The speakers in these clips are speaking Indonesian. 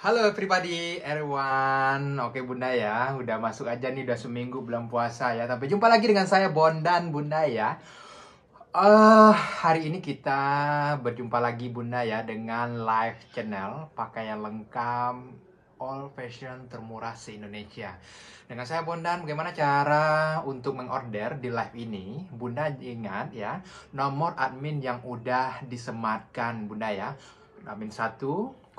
Halo pribadi Erwan. Oke Bunda ya, udah masuk aja nih, udah seminggu belum puasa ya. Tapi jumpa lagi dengan saya Bondan Bunda ya. Uh, hari ini kita berjumpa lagi Bunda ya dengan live channel pakaian lengkap all fashion termurah se-Indonesia. Dengan saya Bondan, bagaimana cara untuk mengorder di live ini? Bunda ingat ya, nomor admin yang udah disematkan Bunda ya. Admin 1,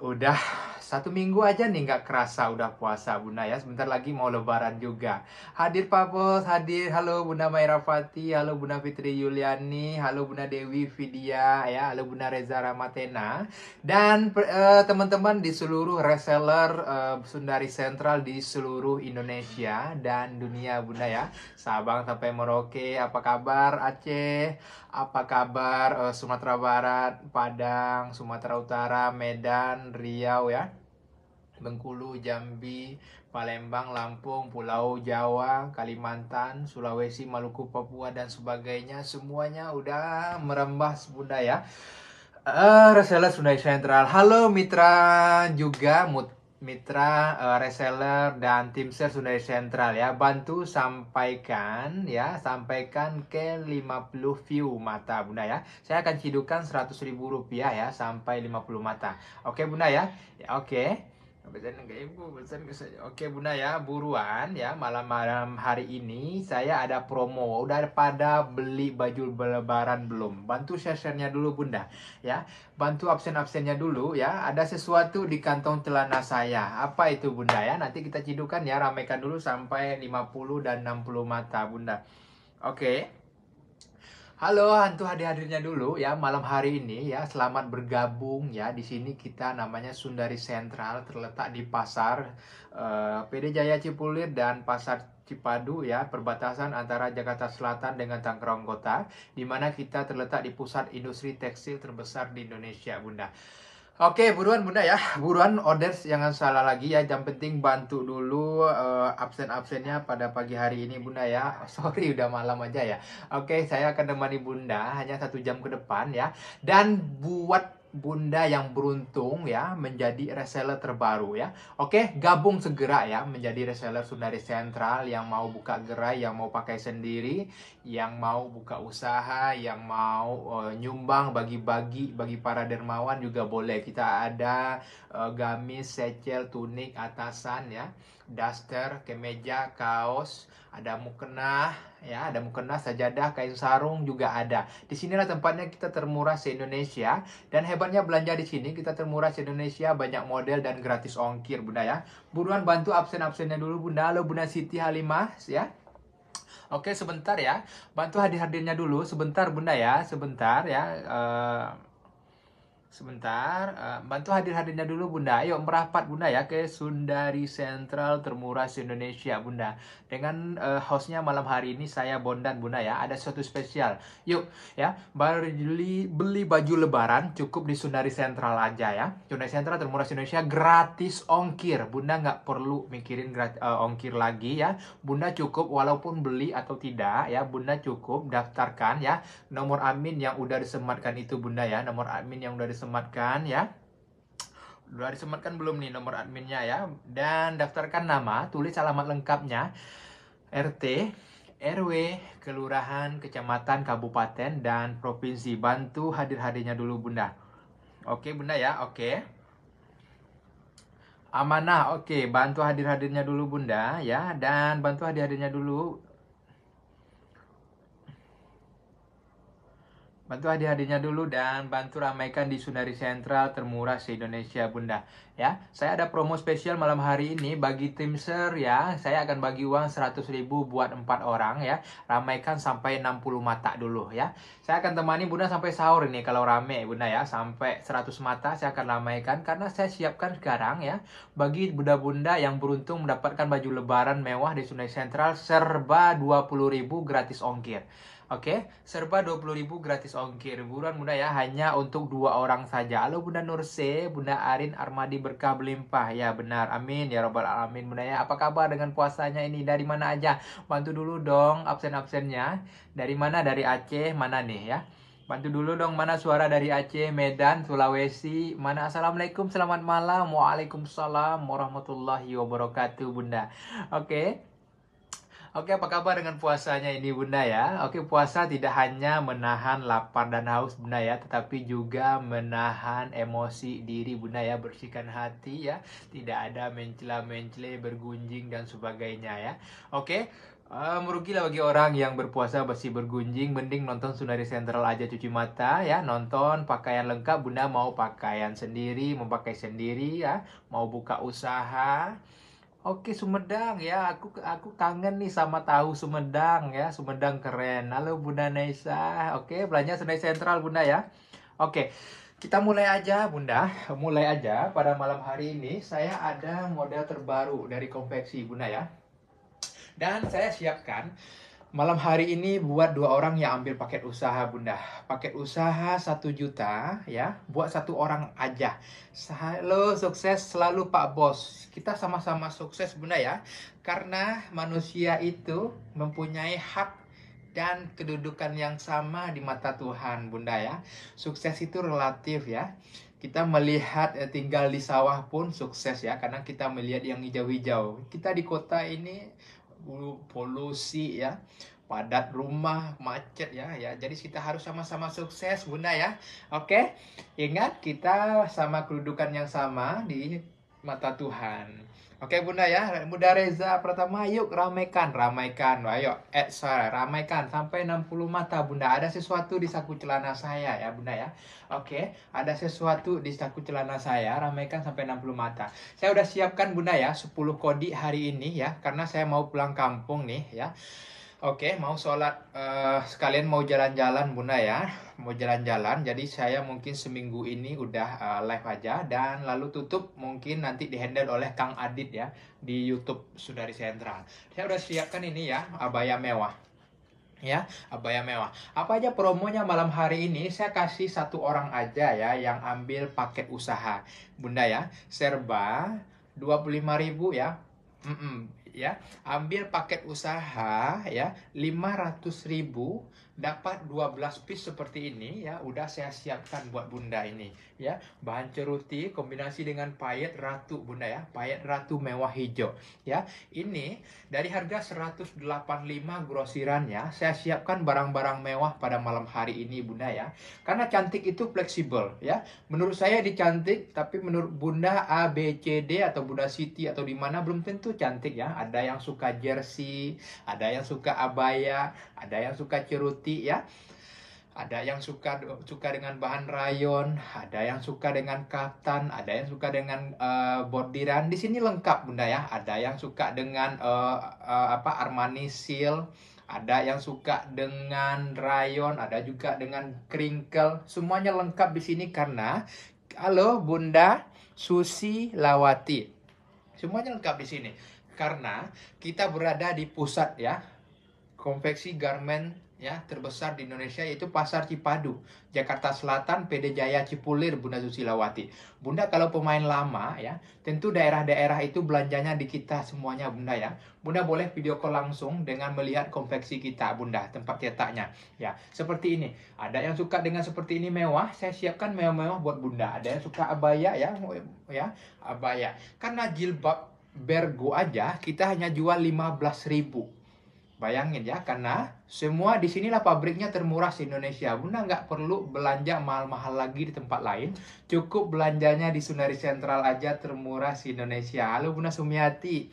Udah satu minggu aja nih nggak kerasa udah puasa Bunda ya Sebentar lagi mau lebaran juga Hadir Pak Bos, hadir Halo Bunda Mairafati, halo Bunda Fitri Yuliani Halo Bunda Dewi Vidya, ya halo Bunda Reza Ramatena Dan eh, teman-teman uh, di seluruh reseller uh, Sundari Sentral di seluruh Indonesia dan dunia Bunda ya Sabang sampai Merauke, apa kabar Aceh Apa kabar uh, Sumatera Barat, Padang, Sumatera Utara, Medan, Riau ya. Bengkulu, Jambi, Palembang, Lampung, Pulau Jawa, Kalimantan, Sulawesi, Maluku, Papua dan sebagainya semuanya udah merembah budaya. Eh, uh, Reseller Sunda Central. Halo mitra juga mut mitra uh, reseller dan tim sales Sunda Sentral ya bantu sampaikan ya sampaikan ke 50 view mata Bunda ya saya akan hidupkan 100.000 rupiah ya sampai 50 mata oke Bunda ya, ya oke Pesan ke ibu, pesan ke saya. Oke bunda ya, buruan ya malam-malam hari ini saya ada promo. Udah pada beli baju lebaran belum? Bantu share-sharenya dulu bunda ya. Bantu absen-absennya dulu ya. Ada sesuatu di kantong celana saya. Apa itu bunda ya? Nanti kita cidukan ya, ramekan dulu sampai 50 dan 60 mata bunda. Oke. Halo hantu hadir-hadirnya dulu ya malam hari ini ya selamat bergabung ya di sini kita namanya Sundari Sentral terletak di pasar uh, eh, PD Jaya Cipulir dan pasar Cipadu ya perbatasan antara Jakarta Selatan dengan Tangerang Kota di mana kita terletak di pusat industri tekstil terbesar di Indonesia Bunda. Oke, buruan Bunda ya. Buruan orders jangan salah lagi ya. jam penting bantu dulu uh, absen-absennya pada pagi hari ini Bunda ya. Sorry udah malam aja ya. Oke, saya akan temani Bunda hanya satu jam ke depan ya. Dan buat bunda yang beruntung ya menjadi reseller terbaru ya. Oke, gabung segera ya menjadi reseller Sundari Sentral yang mau buka gerai, yang mau pakai sendiri, yang mau buka usaha, yang mau uh, nyumbang bagi-bagi bagi para dermawan juga boleh. Kita ada uh, gamis, secel, tunik, atasan ya daster, kemeja, kaos, ada mukena, ya, ada mukena, sajadah, kain sarung juga ada. Di sinilah tempatnya kita termurah se-Indonesia dan hebatnya belanja di sini kita termurah se-Indonesia, banyak model dan gratis ongkir, Bunda ya. Buruan bantu absen-absennya dulu, Bunda. Halo Bunda Siti Halimah, ya. Oke, sebentar ya. Bantu hadir-hadirnya dulu sebentar, Bunda ya, sebentar ya. Uh Sebentar, uh, bantu hadir-hadirnya dulu Bunda. Ayo merapat Bunda ya ke Sundari Central termurah di Indonesia Bunda. Dengan uh, hostnya malam hari ini saya Bondan Bunda ya. Ada sesuatu spesial. Yuk ya, beli beli baju lebaran cukup di Sundari Central aja ya. Sundari Central termurah di Indonesia gratis ongkir. Bunda nggak perlu mikirin gratis, uh, eh, ongkir lagi ya. Bunda cukup walaupun beli atau tidak ya. Bunda cukup daftarkan ya nomor admin yang udah disematkan itu Bunda ya. Nomor admin yang udah disematkan ya Udah disematkan belum nih nomor adminnya ya Dan daftarkan nama, tulis alamat lengkapnya RT, RW, Kelurahan, Kecamatan, Kabupaten, dan Provinsi Bantu hadir-hadirnya dulu Bunda Oke Bunda ya, oke Amanah, oke Bantu hadir-hadirnya dulu Bunda ya Dan bantu hadir-hadirnya dulu Bantu hadiah adiknya dulu dan bantu ramaikan di Sundari Sentral termurah se-Indonesia Bunda. Ya, saya ada promo spesial malam hari ini bagi tim ser ya. Saya akan bagi uang 100 ribu buat 4 orang ya. Ramaikan sampai 60 mata dulu ya. Saya akan temani Bunda sampai sahur ini kalau rame Bunda ya. Sampai 100 mata saya akan ramaikan karena saya siapkan sekarang ya. Bagi Bunda-Bunda yang beruntung mendapatkan baju lebaran mewah di Sundari Sentral serba 20.000 gratis ongkir. Oke, okay? serba 20.000 gratis ongkir. Buruan Bunda ya, hanya untuk dua orang saja. Halo Bunda Nurse, Bunda Arin Armadi berkah berlimpah. Ya benar, amin ya robbal alamin Bunda ya. Apa kabar dengan puasanya ini? Dari mana aja? Bantu dulu dong absen-absennya. Dari mana? Dari Aceh, mana nih ya? Bantu dulu dong mana suara dari Aceh, Medan, Sulawesi, mana Assalamualaikum, selamat malam, Waalaikumsalam, warahmatullahi wabarakatuh Bunda. Oke, okay? Oke, apa kabar dengan puasanya ini Bunda ya? Oke, puasa tidak hanya menahan lapar dan haus Bunda ya, tetapi juga menahan emosi diri Bunda ya, bersihkan hati ya, tidak ada mencela-mencela, bergunjing dan sebagainya ya. Oke, Uh, merugilah bagi orang yang berpuasa masih bergunjing mending nonton Sunari Central aja cuci mata ya nonton pakaian lengkap bunda mau pakaian sendiri mau pakai sendiri ya mau buka usaha Oke Sumedang ya, aku aku kangen nih sama tahu Sumedang ya, Sumedang keren. Halo Bunda Naisa, oke belanja Senai Sentral Bunda ya. Oke, kita mulai aja Bunda, mulai aja pada malam hari ini saya ada model terbaru dari konveksi Bunda ya. Dan saya siapkan Malam hari ini buat dua orang yang ambil paket usaha bunda. Paket usaha satu juta ya, buat satu orang aja. Halo sukses selalu Pak Bos. Kita sama-sama sukses bunda ya. Karena manusia itu mempunyai hak dan kedudukan yang sama di mata Tuhan bunda ya. Sukses itu relatif ya kita melihat eh, tinggal di sawah pun sukses ya karena kita melihat yang hijau-hijau. Kita di kota ini polusi ya padat rumah macet ya ya jadi kita harus sama-sama sukses bunda ya oke ingat kita sama kedudukan yang sama di mata Tuhan Oke Bunda ya, Bunda Reza pertama yuk ramaikan, ramaikan, ayo eh sorry, ramaikan sampai 60 mata Bunda. Ada sesuatu di saku celana saya ya Bunda ya. Oke, ada sesuatu di saku celana saya, ramaikan sampai 60 mata. Saya udah siapkan Bunda ya 10 kodi hari ini ya, karena saya mau pulang kampung nih ya. Oke, mau sholat uh, sekalian mau jalan-jalan Bunda ya, mau jalan-jalan. Jadi saya mungkin seminggu ini udah uh, live aja dan lalu tutup mungkin nanti dihandle oleh Kang Adit ya di YouTube Sudari Sentral. Saya udah siapkan ini ya abaya mewah. Ya, abaya mewah. Apa aja promonya malam hari ini? Saya kasih satu orang aja ya yang ambil paket usaha. Bunda ya, serba 25.000 ya. Mm -mm ya ambil paket usaha ya 500 ribu dapat 12 piece seperti ini ya udah saya siapkan buat bunda ini ya bahan ceruti kombinasi dengan payet ratu bunda ya payet ratu mewah hijau ya ini dari harga 185 grosirannya saya siapkan barang-barang mewah pada malam hari ini bunda ya karena cantik itu fleksibel ya menurut saya dicantik tapi menurut bunda A B C D atau bunda Siti atau dimana belum tentu cantik ya ada yang suka jersey ada yang suka abaya ada yang suka ceruti ya. Ada yang suka suka dengan bahan rayon, ada yang suka dengan kaftan, ada yang suka dengan uh, eh, bordiran. Di sini lengkap Bunda ya. Ada yang suka dengan uh, uh, apa Armani seal, ada yang suka dengan rayon, ada juga dengan crinkle. Semuanya lengkap di sini karena halo Bunda Susi Lawati. Semuanya lengkap di sini karena kita berada di pusat ya konveksi Garment ya terbesar di Indonesia yaitu Pasar Cipadu, Jakarta Selatan, PD Jaya Cipulir, Bunda Susilawati. Bunda kalau pemain lama ya, tentu daerah-daerah itu belanjanya di kita semuanya Bunda ya. Bunda boleh video call langsung dengan melihat konveksi kita Bunda, tempat cetaknya ya. Seperti ini. Ada yang suka dengan seperti ini mewah, saya siapkan mewah-mewah buat Bunda. Ada yang suka abaya ya, ya, abaya. Karena jilbab bergo aja kita hanya jual ribu. Bayangin ya, karena semua di sinilah pabriknya termurah di Indonesia. Bunda nggak perlu belanja mahal-mahal lagi di tempat lain. Cukup belanjanya di Sunari Sentral aja termurah di Indonesia. Halo Bunda Sumiati.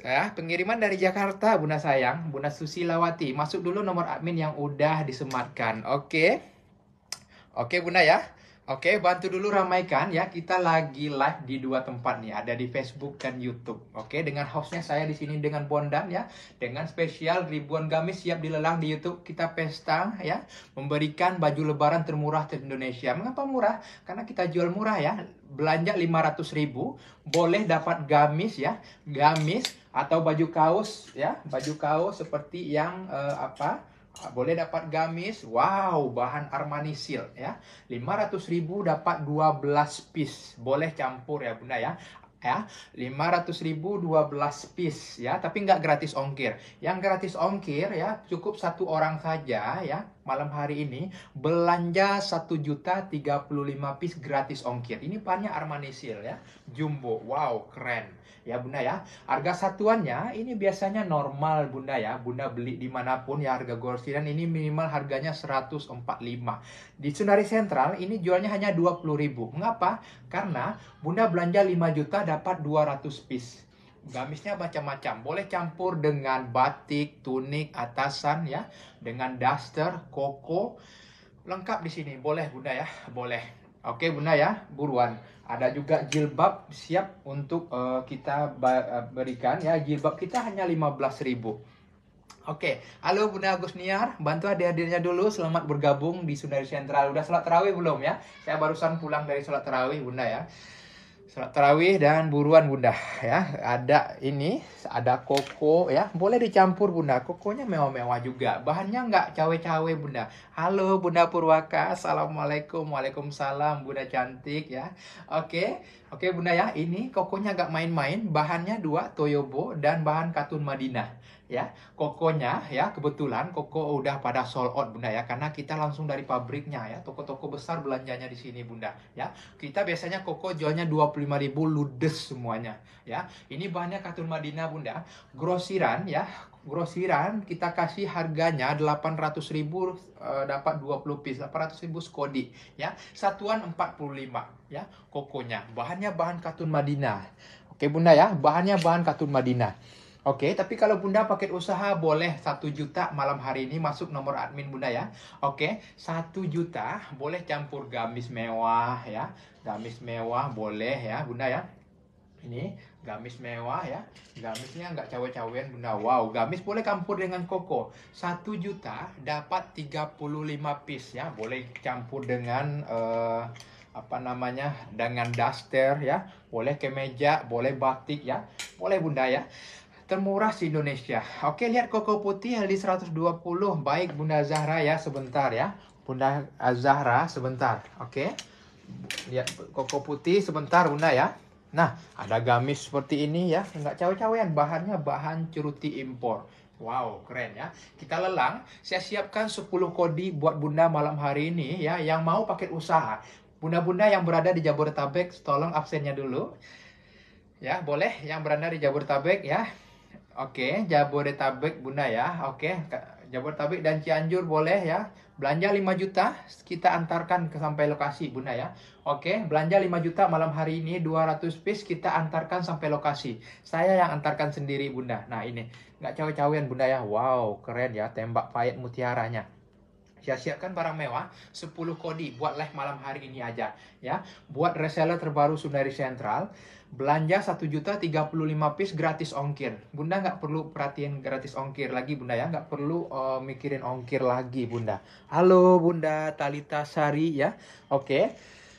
Ya, pengiriman dari Jakarta, Bunda sayang, Bunda Susi Susilawati. Masuk dulu nomor admin yang udah disematkan. Oke. Oke, Bunda ya. Oke, bantu dulu ramaikan ya. Kita lagi live di dua tempat nih, ada di Facebook dan YouTube. Oke, dengan hostnya saya di sini dengan Bondan ya, dengan spesial ribuan gamis siap dilelang di YouTube kita pesta ya, memberikan baju lebaran termurah di Indonesia. Mengapa murah? Karena kita jual murah ya. Belanja 500 ribu, boleh dapat gamis ya, gamis atau baju kaos ya, baju kaos seperti yang uh, apa? boleh dapat gamis, wow, bahan Armani Seal ya. ratus ribu dapat 12 piece. Boleh campur ya Bunda ya ya 500 ribu 12 piece ya tapi nggak gratis ongkir yang gratis ongkir ya cukup satu orang saja ya malam hari ini belanja 1 juta 35 piece gratis ongkir. Ini pannya Armani Seal ya, jumbo. Wow, keren. Ya Bunda ya, harga satuannya ini biasanya normal Bunda ya. Bunda beli dimanapun ya harga gorsiran ini minimal harganya 145. Di Sunari Sentral ini jualnya hanya 20 ribu. Mengapa? Karena Bunda belanja 5 juta dapat 200 piece. Gamisnya macam-macam, boleh campur dengan batik, tunik, atasan ya, dengan daster, koko, lengkap di sini. Boleh Bunda ya, boleh. Oke Bunda ya, buruan. Ada juga jilbab siap untuk uh, kita eh, berikan ya. Jilbab kita hanya 15.000. Oke, halo Bunda Agus Niar, bantu hadir-hadirnya dulu. Selamat bergabung di Sundari Sentral. Udah sholat terawih belum ya? Saya barusan pulang dari sholat terawih, Bunda ya. Terawih dan buruan bunda ya. Ada ini, ada koko ya. Boleh dicampur bunda. Kokonya mewah-mewah juga. Bahannya nggak cawe-cawe bunda. Halo bunda Purwaka. Assalamualaikum. Waalaikumsalam bunda cantik ya. Oke. Oke bunda ya. Ini kokonya nggak main-main. Bahannya dua toyobo dan bahan katun Madinah ya kokonya ya kebetulan koko udah pada sold out bunda ya karena kita langsung dari pabriknya ya toko-toko besar belanjanya di sini bunda ya kita biasanya koko jualnya 25.000 ludes semuanya ya ini bahannya katun Madinah bunda grosiran ya grosiran kita kasih harganya 800.000 e, eh, dapat 20 piece 800.000 skodi ya satuan 45 ya kokonya bahannya bahan katun Madinah oke bunda ya bahannya bahan katun Madinah Oke, okay, tapi kalau Bunda paket usaha boleh satu juta malam hari ini masuk nomor admin Bunda ya. Oke, okay, 1 juta boleh campur gamis mewah ya. Gamis mewah boleh ya Bunda ya. Ini gamis mewah ya. Gamisnya nggak cawe-cawean Bunda. Wow, gamis boleh campur dengan koko. Satu juta dapat 35 piece ya. Boleh campur dengan uh, apa namanya dengan daster ya boleh kemeja boleh batik ya boleh bunda ya termurah di Indonesia. Oke, lihat koko putih di 120. Baik Bunda Zahra ya, sebentar ya. Bunda Zahra sebentar. Oke. Lihat koko putih sebentar Bunda ya. Nah, ada gamis seperti ini ya. Enggak cawe-cawean, cawe bahannya bahan ceruti impor. Wow, keren ya. Kita lelang, saya siapkan 10 kodi buat Bunda malam hari ini ya yang mau paket usaha. Bunda-bunda yang berada di Jabodetabek, tolong absennya dulu. Ya, boleh yang berada di Jabodetabek ya. Oke, Jabodetabek Bunda ya. Oke, Jabodetabek dan Cianjur boleh ya. Belanja 5 juta, kita antarkan ke sampai lokasi Bunda ya. Oke, belanja 5 juta malam hari ini 200 piece kita antarkan sampai lokasi. Saya yang antarkan sendiri Bunda. Nah, ini nggak cawe-cawean Bunda ya. Wow, keren ya tembak payet mutiaranya ya siapkan barang mewah 10 kodi buat live malam hari ini aja ya buat reseller terbaru Sundari Sentral belanja satu juta tiga puluh lima piece gratis ongkir. Bunda nggak perlu perhatiin gratis ongkir lagi Bunda ya, nggak perlu uh, mikirin ongkir lagi Bunda. Halo Bunda Talita Sari ya, oke.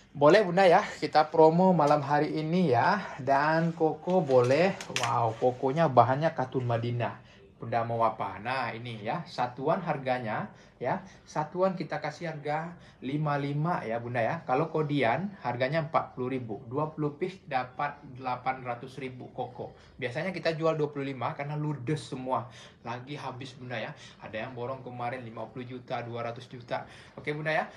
Boleh Bunda ya, kita promo malam hari ini ya. Dan koko boleh, wow kokonya bahannya katun Madinah mau apa? Nah ini ya, satuan harganya ya, satuan kita kasih harga 55 ya Bunda ya. Kalau kodian harganya 40.000, 20 piece dapat 800.000 koko. Biasanya kita jual 25 karena ludes semua. Lagi habis Bunda ya. Ada yang borong kemarin 50 juta, 200 juta. Oke Bunda ya.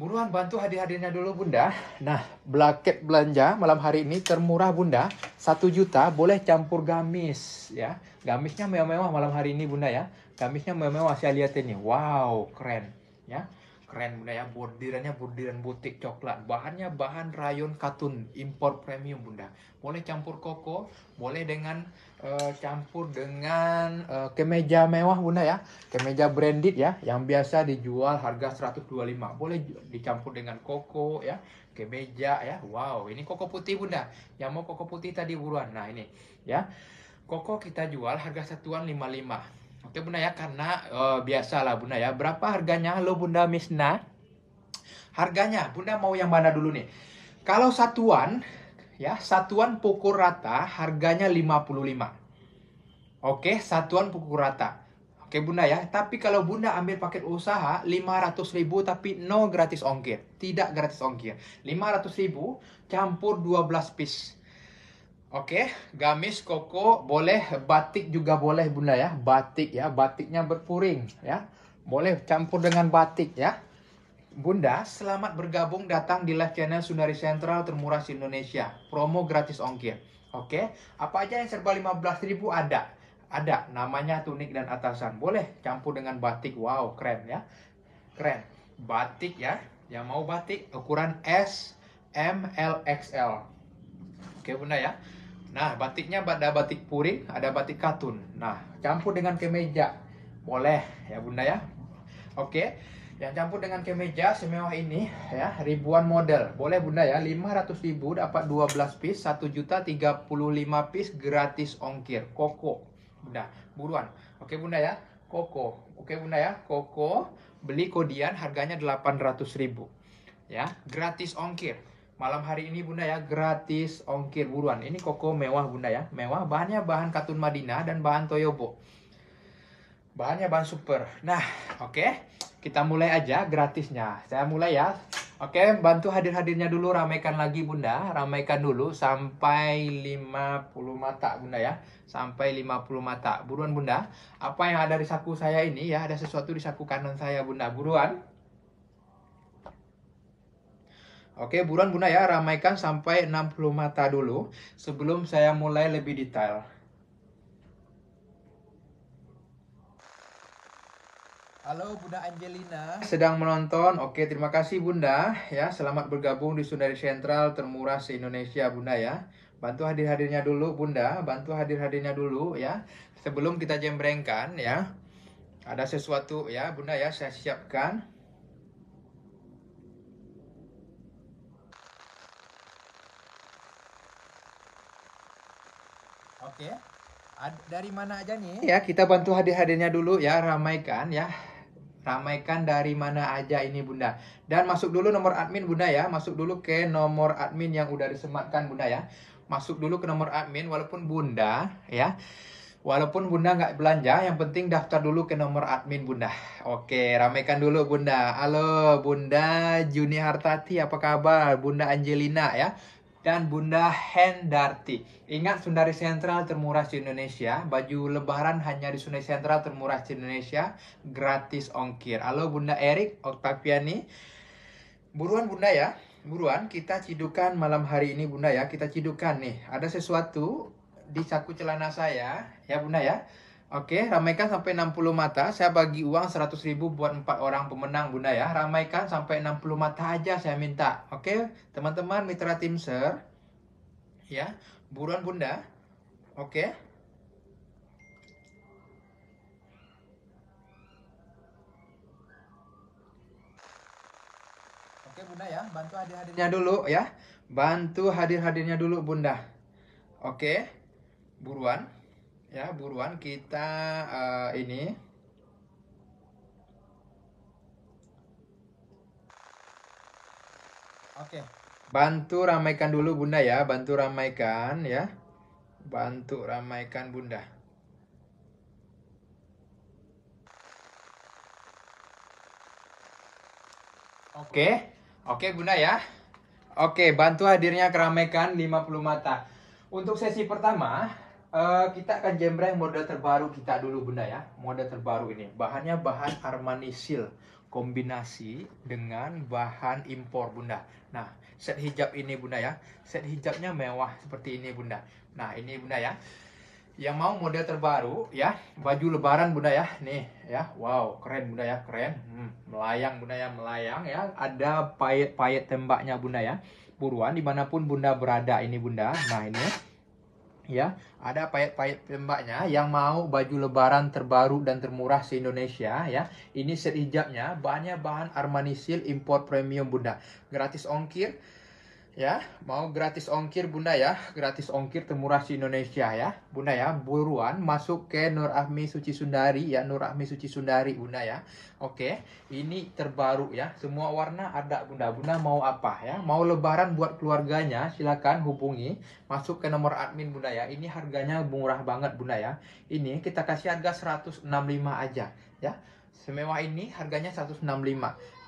Buruan bantu hadiah hadirnya dulu Bunda. Nah, blaket belanja malam hari ini termurah Bunda. Satu juta boleh campur gamis ya. Gamisnya mewah-mewah malam hari ini Bunda ya. Gamisnya mewah-mewah saya lihat ini. Wow, keren ya keren bunda ya bordirannya bordiran butik coklat bahannya bahan rayon katun impor premium bunda boleh campur koko boleh dengan uh, campur dengan uh, kemeja mewah bunda ya kemeja branded ya yang biasa dijual harga 125 boleh dicampur dengan koko ya kemeja ya wow ini koko putih bunda yang mau koko putih tadi buruan nah ini ya koko kita jual harga satuan 55 Oke bunda ya karena uh, biasalah bunda ya berapa harganya lo bunda Misna harganya bunda mau yang mana dulu nih kalau satuan ya satuan pukul rata harganya 55 oke satuan pukul rata oke bunda ya tapi kalau bunda ambil paket usaha ribu tapi no gratis ongkir tidak gratis ongkir ribu campur 12 piece Oke, okay, gamis, koko, boleh, batik juga boleh bunda ya, batik ya, batiknya berpuring ya, boleh campur dengan batik ya. Bunda, selamat bergabung datang di live channel Sundari Sentral termurah di Indonesia, promo gratis ongkir. Oke, okay? apa aja yang serba 15.000 ada, ada, namanya tunik dan atasan, boleh campur dengan batik, wow keren ya, keren. Batik ya, yang mau batik ukuran S, M, L, XL. Oke okay, bunda ya. Nah, batiknya ada batik puring, ada batik katun. Nah, campur dengan kemeja. Boleh ya Bunda ya. Oke. Yang campur dengan kemeja semewah ini ya, ribuan model. Boleh Bunda ya, 500.000 dapat 12 piece, 1 juta 35 piece gratis ongkir. Koko. Bunda, buruan. Oke Bunda ya. Koko. Oke Bunda ya, Koko beli kodian harganya ribu Ya, gratis ongkir. Malam hari ini bunda ya gratis ongkir buruan. Ini koko mewah bunda ya. Mewah bahannya bahan katun Madinah dan bahan Toyobo. Bahannya bahan super. Nah oke okay. kita mulai aja gratisnya. Saya mulai ya. Oke okay, bantu hadir-hadirnya dulu ramaikan lagi bunda. Ramaikan dulu sampai 50 mata bunda ya. Sampai 50 mata. Buruan bunda. Apa yang ada di saku saya ini ya. Ada sesuatu di saku kanan saya bunda. Buruan. Oke, buruan Bunda ya, ramaikan sampai 60 mata dulu sebelum saya mulai lebih detail. Halo Bunda Angelina. Sedang menonton. Oke, terima kasih Bunda ya. Selamat bergabung di Sundari Sentral termurah se-Indonesia Bunda ya. Bantu hadir-hadirnya dulu Bunda, bantu hadir-hadirnya dulu ya. Sebelum kita jembrengkan ya. Ada sesuatu ya Bunda ya saya siapkan. Oke. Dari mana aja nih? Ya, kita bantu hadir-hadirnya dulu ya, ramaikan ya. Ramaikan dari mana aja ini Bunda. Dan masuk dulu nomor admin Bunda ya. Masuk dulu ke nomor admin yang udah disematkan Bunda ya. Masuk dulu ke nomor admin walaupun Bunda ya. Walaupun Bunda nggak belanja, yang penting daftar dulu ke nomor admin Bunda. Oke, ramaikan dulu Bunda. Halo Bunda Juni Hartati, apa kabar? Bunda Angelina ya dan Bunda Hendarti. Ingat Sundari Sentral termurah di Indonesia, baju lebaran hanya di Sundari Sentral termurah di Indonesia, gratis ongkir. Halo Bunda Erik Oktaviani. Buruan Bunda ya, buruan kita cidukan malam hari ini Bunda ya, kita cidukan nih. Ada sesuatu di saku celana saya, ya Bunda ya. Oke, ramaikan sampai 60 mata. Saya bagi uang 100 ribu buat 4 orang pemenang, Bunda ya. Ramaikan sampai 60 mata aja saya minta. Oke, teman-teman mitra tim ser. Ya, buruan Bunda. Oke. Oke, Bunda ya. Bantu hadir-hadirnya dulu ya. Bantu hadir-hadirnya dulu, Bunda. Oke, buruan ya buruan kita uh, ini oke bantu ramaikan dulu bunda ya bantu ramaikan ya bantu ramaikan bunda Oke, oke Bunda ya. Oke, bantu hadirnya keramaikan 50 mata. Untuk sesi pertama, Eh, kita akan jembreng model terbaru kita dulu bunda ya model terbaru ini bahannya bahan Armani Seal kombinasi dengan bahan impor bunda nah set hijab ini bunda ya set hijabnya mewah seperti ini bunda nah ini bunda ya yang mau model terbaru ya baju lebaran bunda ya nih ya wow keren bunda ya keren hmm, melayang bunda ya melayang ya ada payet-payet tembaknya bunda ya buruan dimanapun bunda berada ini bunda nah ini ya ada payet-payet pembaknya yang mau baju lebaran terbaru dan termurah se Indonesia ya ini set hijabnya bahannya bahan Armani Seal Import premium bunda gratis ongkir ya mau gratis ongkir bunda ya gratis ongkir termurah di Indonesia ya bunda ya buruan masuk ke Nur Ahmi Suci Sundari ya Nur Ahmi Suci Sundari bunda ya oke ini terbaru ya semua warna ada bunda bunda mau apa ya mau lebaran buat keluarganya silakan hubungi masuk ke nomor admin bunda ya ini harganya murah banget bunda ya ini kita kasih harga 165 aja ya Semewah ini harganya 165.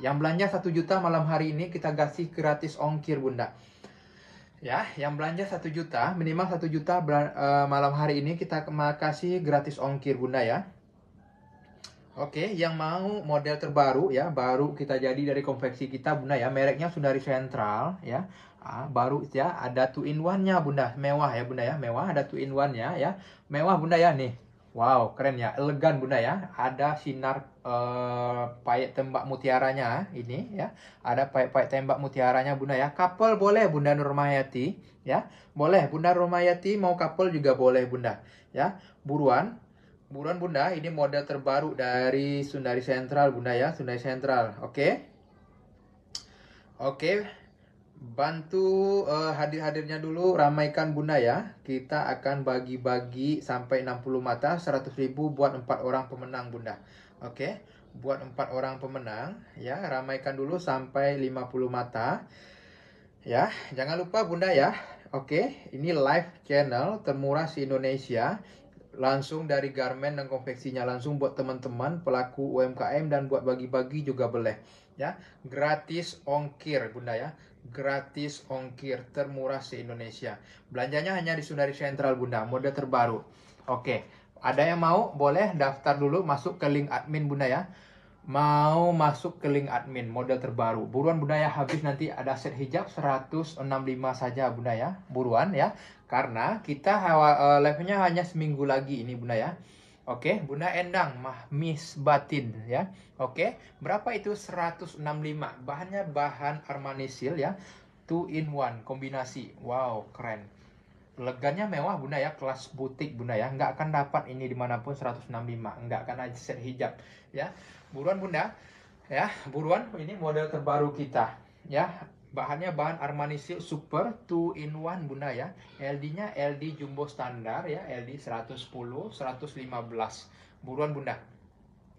Yang belanja 1 juta malam hari ini kita kasih gratis ongkir, Bunda. Ya, yang belanja 1 juta, minimal 1 juta eh, malam hari ini kita kasih gratis ongkir, Bunda ya. Oke, yang mau model terbaru ya, baru kita jadi dari konveksi kita Bunda ya. Mereknya Sundari Sentral Central ya. Ah, baru ya ada two in one-nya Bunda, mewah ya Bunda ya, mewah ada two in one-nya ya. Mewah Bunda ya nih. Wow, keren ya, elegan bunda ya. Ada sinar uh, eh, payet tembak mutiaranya ini ya. Ada payet-payet tembak mutiaranya bunda ya. Couple boleh bunda Nurmayati ya. Boleh bunda Nurmayati mau couple juga boleh bunda ya. Buruan, buruan bunda. Ini model terbaru dari Sundari Sentral bunda ya, Sundari Sentral. Oke, okay? oke. Okay. Bantu uh, hadir-hadirnya dulu ramaikan Bunda ya. Kita akan bagi-bagi sampai 60 mata 100 ribu buat empat orang pemenang Bunda. Oke. Okay? Buat empat orang pemenang ya, ramaikan dulu sampai 50 mata. Ya, jangan lupa Bunda ya. Oke, okay? ini live channel termurah si Indonesia langsung dari garmen dan konveksinya langsung buat teman-teman pelaku UMKM dan buat bagi-bagi juga boleh ya gratis ongkir bunda ya gratis ongkir termurah se-Indonesia. Belanjanya hanya di Sundari Central, Bunda, mode terbaru. Oke, ada yang mau? Boleh daftar dulu masuk ke link admin Bunda ya. Mau masuk ke link admin model terbaru. Buruan Bunda ya, habis nanti ada set hijab 165 saja Bunda ya. Buruan ya, karena kita eh, live-nya hanya seminggu lagi ini Bunda ya. Oke, okay, Bunda Endang Mahmis Batin ya. Oke, okay, berapa itu 165? Bahannya bahan Armanisil ya. 2 in 1 kombinasi. Wow, keren. Legannya mewah Bunda ya, kelas butik Bunda ya. Enggak akan dapat ini dimanapun 165. enggak akan set hijab ya. Buruan Bunda. Ya, buruan ini model terbaru kita ya bahannya bahan Armani Silk Super 2 in 1 Bunda ya. LD-nya LD jumbo standar ya, LD 110 115. Buruan Bunda.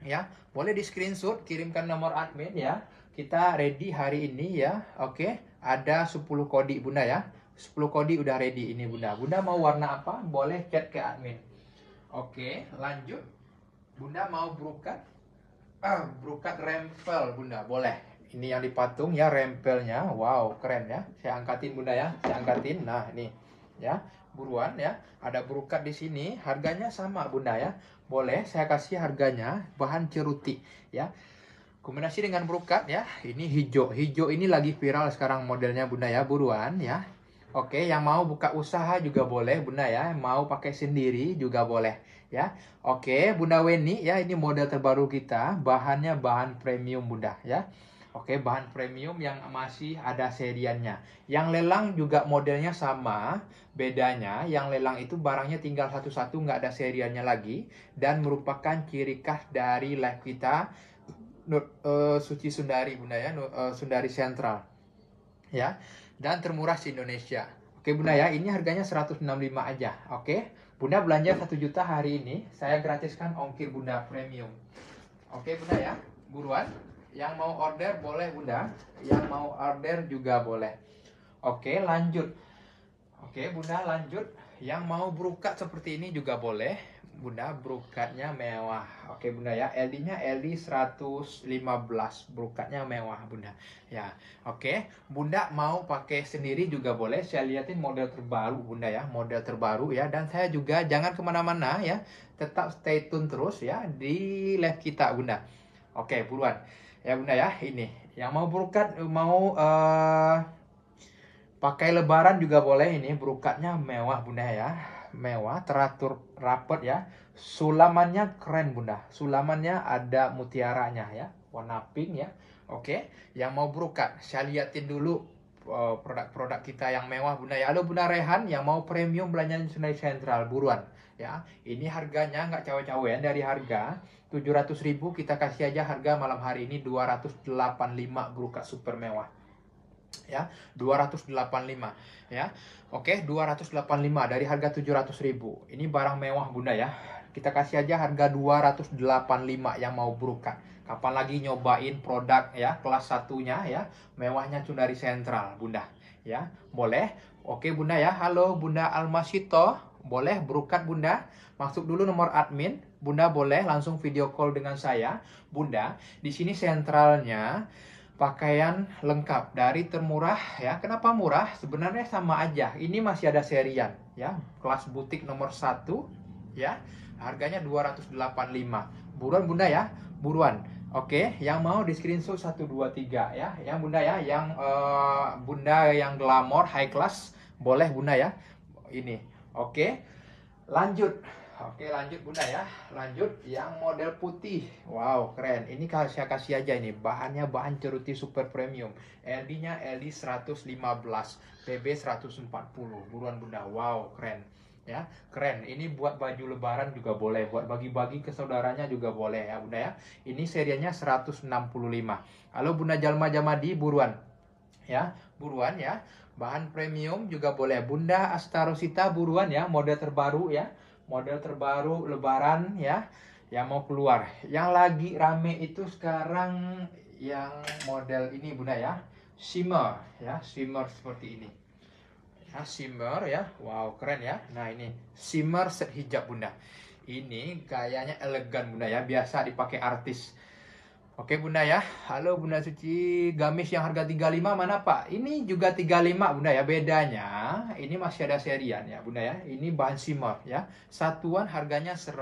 Ya, boleh di screenshot kirimkan nomor admin ya. Kita ready hari ini ya. Oke, ada 10 kodi Bunda ya. 10 kodi udah ready ini Bunda. Bunda mau warna apa? Boleh chat ke admin. Oke, lanjut. Bunda mau brokat Ah, brukat rempel Bunda, boleh ini yang dipatung ya rempelnya wow keren ya saya angkatin bunda ya saya angkatin nah ini ya buruan ya ada berukat di sini harganya sama bunda ya boleh saya kasih harganya bahan ceruti ya kombinasi dengan berukat ya ini hijau hijau ini lagi viral sekarang modelnya bunda ya buruan ya Oke, yang mau buka usaha juga boleh, Bunda ya. Mau pakai sendiri juga boleh, ya. Oke, Bunda Weni ya, ini model terbaru kita. Bahannya bahan premium, Bunda ya. Oke, bahan premium yang masih ada seriannya. Yang lelang juga modelnya sama, bedanya yang lelang itu barangnya tinggal satu-satu, nggak ada seriannya lagi, dan merupakan ciri khas dari live kita Nur, uh, Suci Sundari, Bunda ya, Nur, uh, Sundari Sentral. Ya, dan termurah di Indonesia. Oke, Bunda ya, ini harganya 165 aja, oke? Bunda belanja 1 juta hari ini, saya gratiskan ongkir Bunda premium. Oke, Bunda ya, buruan. Yang mau order boleh Bunda, yang mau order juga boleh. Oke, lanjut. Oke, Bunda lanjut. Yang mau berukat seperti ini juga boleh. Bunda berukatnya mewah. Oke, Bunda ya. LD-nya LD 115. Berukatnya mewah, Bunda. Ya. Oke, Bunda mau pakai sendiri juga boleh. Saya liatin model terbaru, Bunda ya. Model terbaru ya. Dan saya juga jangan kemana-mana ya. Tetap stay tune terus ya di live kita, Bunda. Oke, buruan ya bunda ya ini yang mau berukat mau uh, pakai lebaran juga boleh ini berukatnya mewah bunda ya mewah teratur rapet ya sulamannya keren bunda sulamannya ada mutiaranya ya warna pink ya oke yang mau berukat saya liatin dulu eh, produk-produk kita yang mewah bunda ya halo bunda Rehan yang mau premium belanjaan Sunai Sentral buruan ya ini harganya nggak cawe cawe ya dari harga 700.000 kita kasih aja harga malam hari ini 285 bruka super mewah ya 285 ya oke 285 dari harga 700.000 ini barang mewah bunda ya kita kasih aja harga 285 yang mau bruka kapan lagi nyobain produk ya kelas satunya ya mewahnya cuma dari sentral bunda ya boleh oke bunda ya halo bunda Almasito boleh berukat Bunda. Masuk dulu nomor admin. Bunda boleh langsung video call dengan saya. Bunda, di sini sentralnya pakaian lengkap dari termurah ya. Kenapa murah? Sebenarnya sama aja. Ini masih ada serian ya. Kelas butik nomor satu ya. Harganya 285. Buruan Bunda ya. Buruan. Oke, yang mau di screenshot 123 ya. Yang Bunda ya, yang uh, Bunda yang glamor high class boleh Bunda ya. Ini Oke. Lanjut. Oke, lanjut Bunda ya. Lanjut yang model putih. Wow, keren. Ini saya kasih aja ini. Bahannya bahan ceruti super premium. LD-nya LD 115, PB 140. Buruan Bunda. Wow, keren. Ya, keren. Ini buat baju lebaran juga boleh, buat bagi-bagi ke saudaranya juga boleh ya, Bunda ya. Ini seriannya 165. Halo Bunda Jalma Jamadi, buruan. Ya, buruan ya. Bahan premium juga boleh. Bunda Astarosita buruan ya, model terbaru ya. Model terbaru lebaran ya, yang mau keluar. Yang lagi rame itu sekarang yang model ini Bunda ya. Shimmer ya, shimmer seperti ini. Ya, shimmer ya. Wow, keren ya. Nah, ini shimmer set hijab Bunda. Ini kayaknya elegan Bunda ya, biasa dipakai artis Oke Bunda ya, halo Bunda Suci, gamis yang harga 35 mana Pak? Ini juga 35 Bunda ya, bedanya ini masih ada serian ya Bunda ya, ini bahan simor ya, satuan harganya 100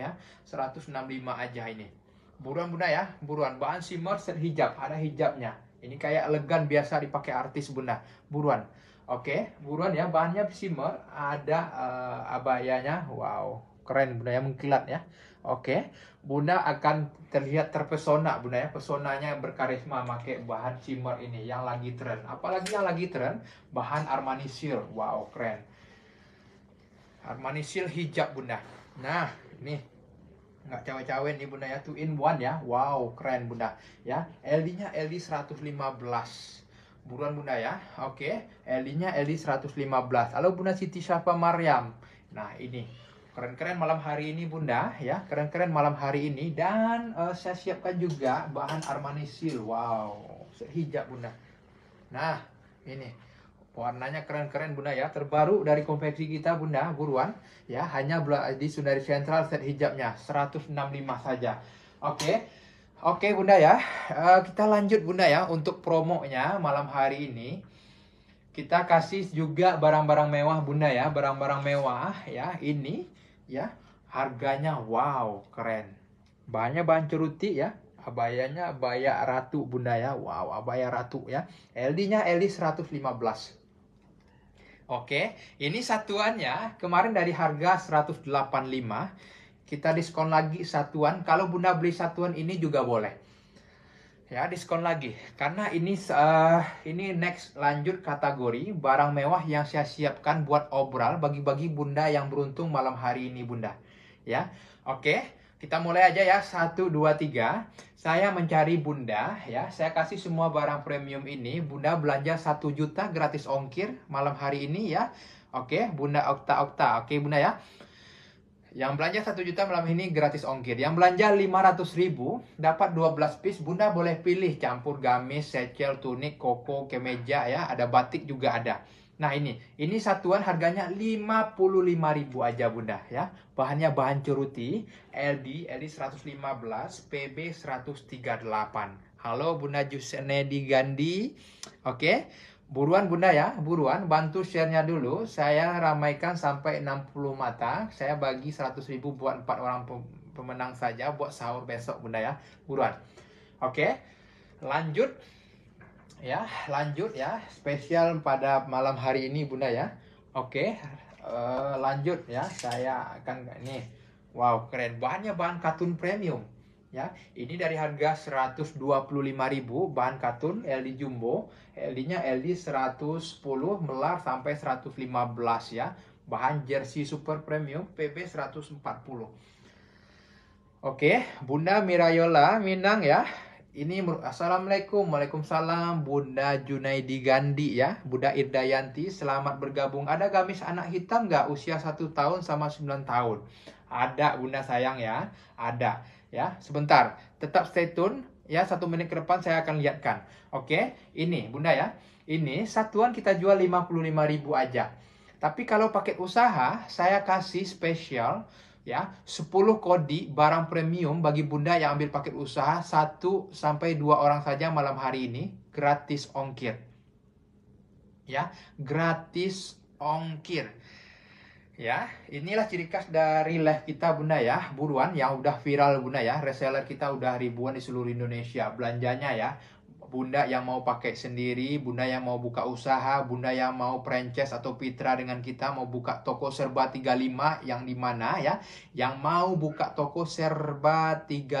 ya, 165 aja ini. Buruan Bunda ya, buruan, bahan simor hijab, ada hijabnya. Ini kayak elegan biasa dipakai artis Bunda, buruan. Oke, buruan ya, bahannya simor, ada uh, abayanya, wow, keren Bunda ya, mengkilat ya. Oke, okay. Bunda akan terlihat terpesona, Bunda ya. Pesonanya berkarisma pakai bahan shimmer ini yang lagi tren. Apalagi yang lagi tren, bahan Armani Seal. Wow, keren. Armani Seal hijab, Bunda. Nah, ini nggak cawe-cawe nih Bunda ya, two in one ya. Wow, keren Bunda. Ya, LD-nya LD 115. Buruan Bunda ya. Oke, okay. LD-nya LD 115. Halo Bunda Siti Syafa Maryam. Nah, ini keren-keren malam hari ini Bunda ya keren-keren malam hari ini dan uh, saya siapkan juga bahan Armani armanisil wow hijab Bunda nah ini warnanya keren-keren Bunda ya terbaru dari konveksi kita Bunda buruan ya hanya di Sundari Central set hijabnya 165 saja oke okay. Oke okay, Bunda ya, uh, kita lanjut Bunda ya untuk promonya malam hari ini kita kasih juga barang-barang mewah bunda ya barang-barang mewah ya ini ya harganya wow keren Banyak bahan ceruti ya abayanya abaya ratu bunda ya wow abaya ratu ya LD nya LD 115 Oke, ini satuannya kemarin dari harga 185 kita diskon lagi satuan. Kalau Bunda beli satuan ini juga boleh ya diskon lagi karena ini uh, ini next lanjut kategori barang mewah yang saya siapkan buat obral bagi-bagi bunda yang beruntung malam hari ini bunda ya oke kita mulai aja ya satu dua tiga saya mencari bunda ya saya kasih semua barang premium ini bunda belanja satu juta gratis ongkir malam hari ini ya oke bunda okta okta oke bunda ya yang belanja 1 juta malam ini gratis ongkir. Yang belanja 500 ribu dapat 12 piece. Bunda boleh pilih campur gamis, secel, tunik, koko, kemeja ya. Ada batik juga ada. Nah ini, ini satuan harganya ribu aja bunda ya. Bahannya bahan ceruti, LD, LD 115, PB 138. Halo bunda Jusnedi Gandhi, oke. Okay. Buruan Bunda ya, buruan bantu share-nya dulu. Saya ramaikan sampai 60 mata. Saya bagi 100 ribu buat 4 orang pemenang saja buat sahur besok Bunda ya. Buruan. Oke. Lanjut ya, lanjut ya. Spesial pada malam hari ini Bunda ya. Oke. Uh, lanjut ya. Saya akan nih. Wow, keren. Bahannya bahan katun premium ya. Ini dari harga 125.000 bahan katun LD jumbo, LD-nya LD 110 melar sampai 115 ya. Bahan jersey super premium PB 140. Oke, Bunda Mirayola Minang ya. Ini Assalamualaikum, Waalaikumsalam Bunda Junaidi Gandhi ya Bunda Irdayanti, selamat bergabung Ada gamis anak hitam nggak? Usia 1 tahun sama 9 tahun Ada Bunda sayang ya Ada Ya, sebentar. Tetap stay tune. Ya, satu menit ke depan saya akan lihatkan. Oke, ini Bunda ya. Ini satuan kita jual 55.000 aja. Tapi kalau paket usaha, saya kasih spesial ya 10 kodi barang premium bagi bunda yang ambil paket usaha 1 sampai 2 orang saja malam hari ini gratis ongkir ya gratis ongkir Ya, inilah ciri khas dari live kita Bunda ya, buruan yang udah viral Bunda ya, reseller kita udah ribuan di seluruh Indonesia belanjanya ya bunda yang mau pakai sendiri, bunda yang mau buka usaha, bunda yang mau franchise atau pitra dengan kita mau buka toko serba 35 yang di mana ya, yang mau buka toko serba 35, oke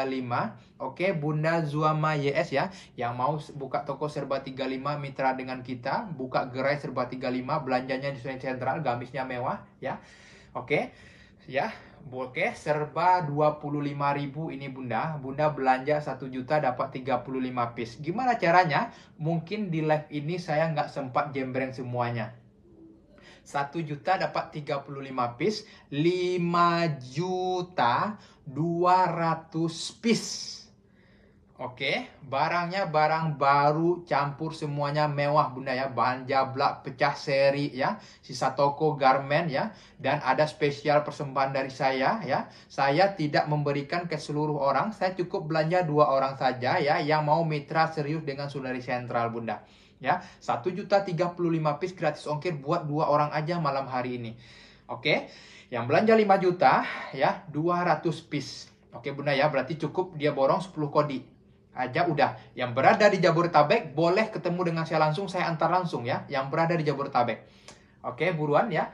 okay, bunda Zuama YS ya, yang mau buka toko serba 35 mitra dengan kita, buka gerai serba 35, belanjanya di Sungai Sentral, gamisnya mewah ya. Oke. Okay, ya, Oke, serba 25.000 ini Bunda. Bunda belanja 1 juta dapat 35 piece. Gimana caranya? Mungkin di live ini saya nggak sempat jembreng semuanya. 1 juta dapat 35 piece, 5 juta 200 piece Oke, okay. barangnya barang baru campur semuanya mewah bunda ya, bahan jablak pecah seri ya, sisa toko garment ya, dan ada spesial persembahan dari saya ya. Saya tidak memberikan ke seluruh orang, saya cukup belanja dua orang saja ya, yang mau mitra serius dengan Sunary sentral bunda ya. Satu juta tiga puluh lima piece gratis ongkir buat dua orang aja malam hari ini. Oke, okay. yang belanja lima juta ya, dua ratus piece. Oke bunda ya, berarti cukup dia borong sepuluh kodi aja udah. Yang berada di Jabodetabek boleh ketemu dengan saya langsung, saya antar langsung ya. Yang berada di Jabodetabek. Oke, buruan ya.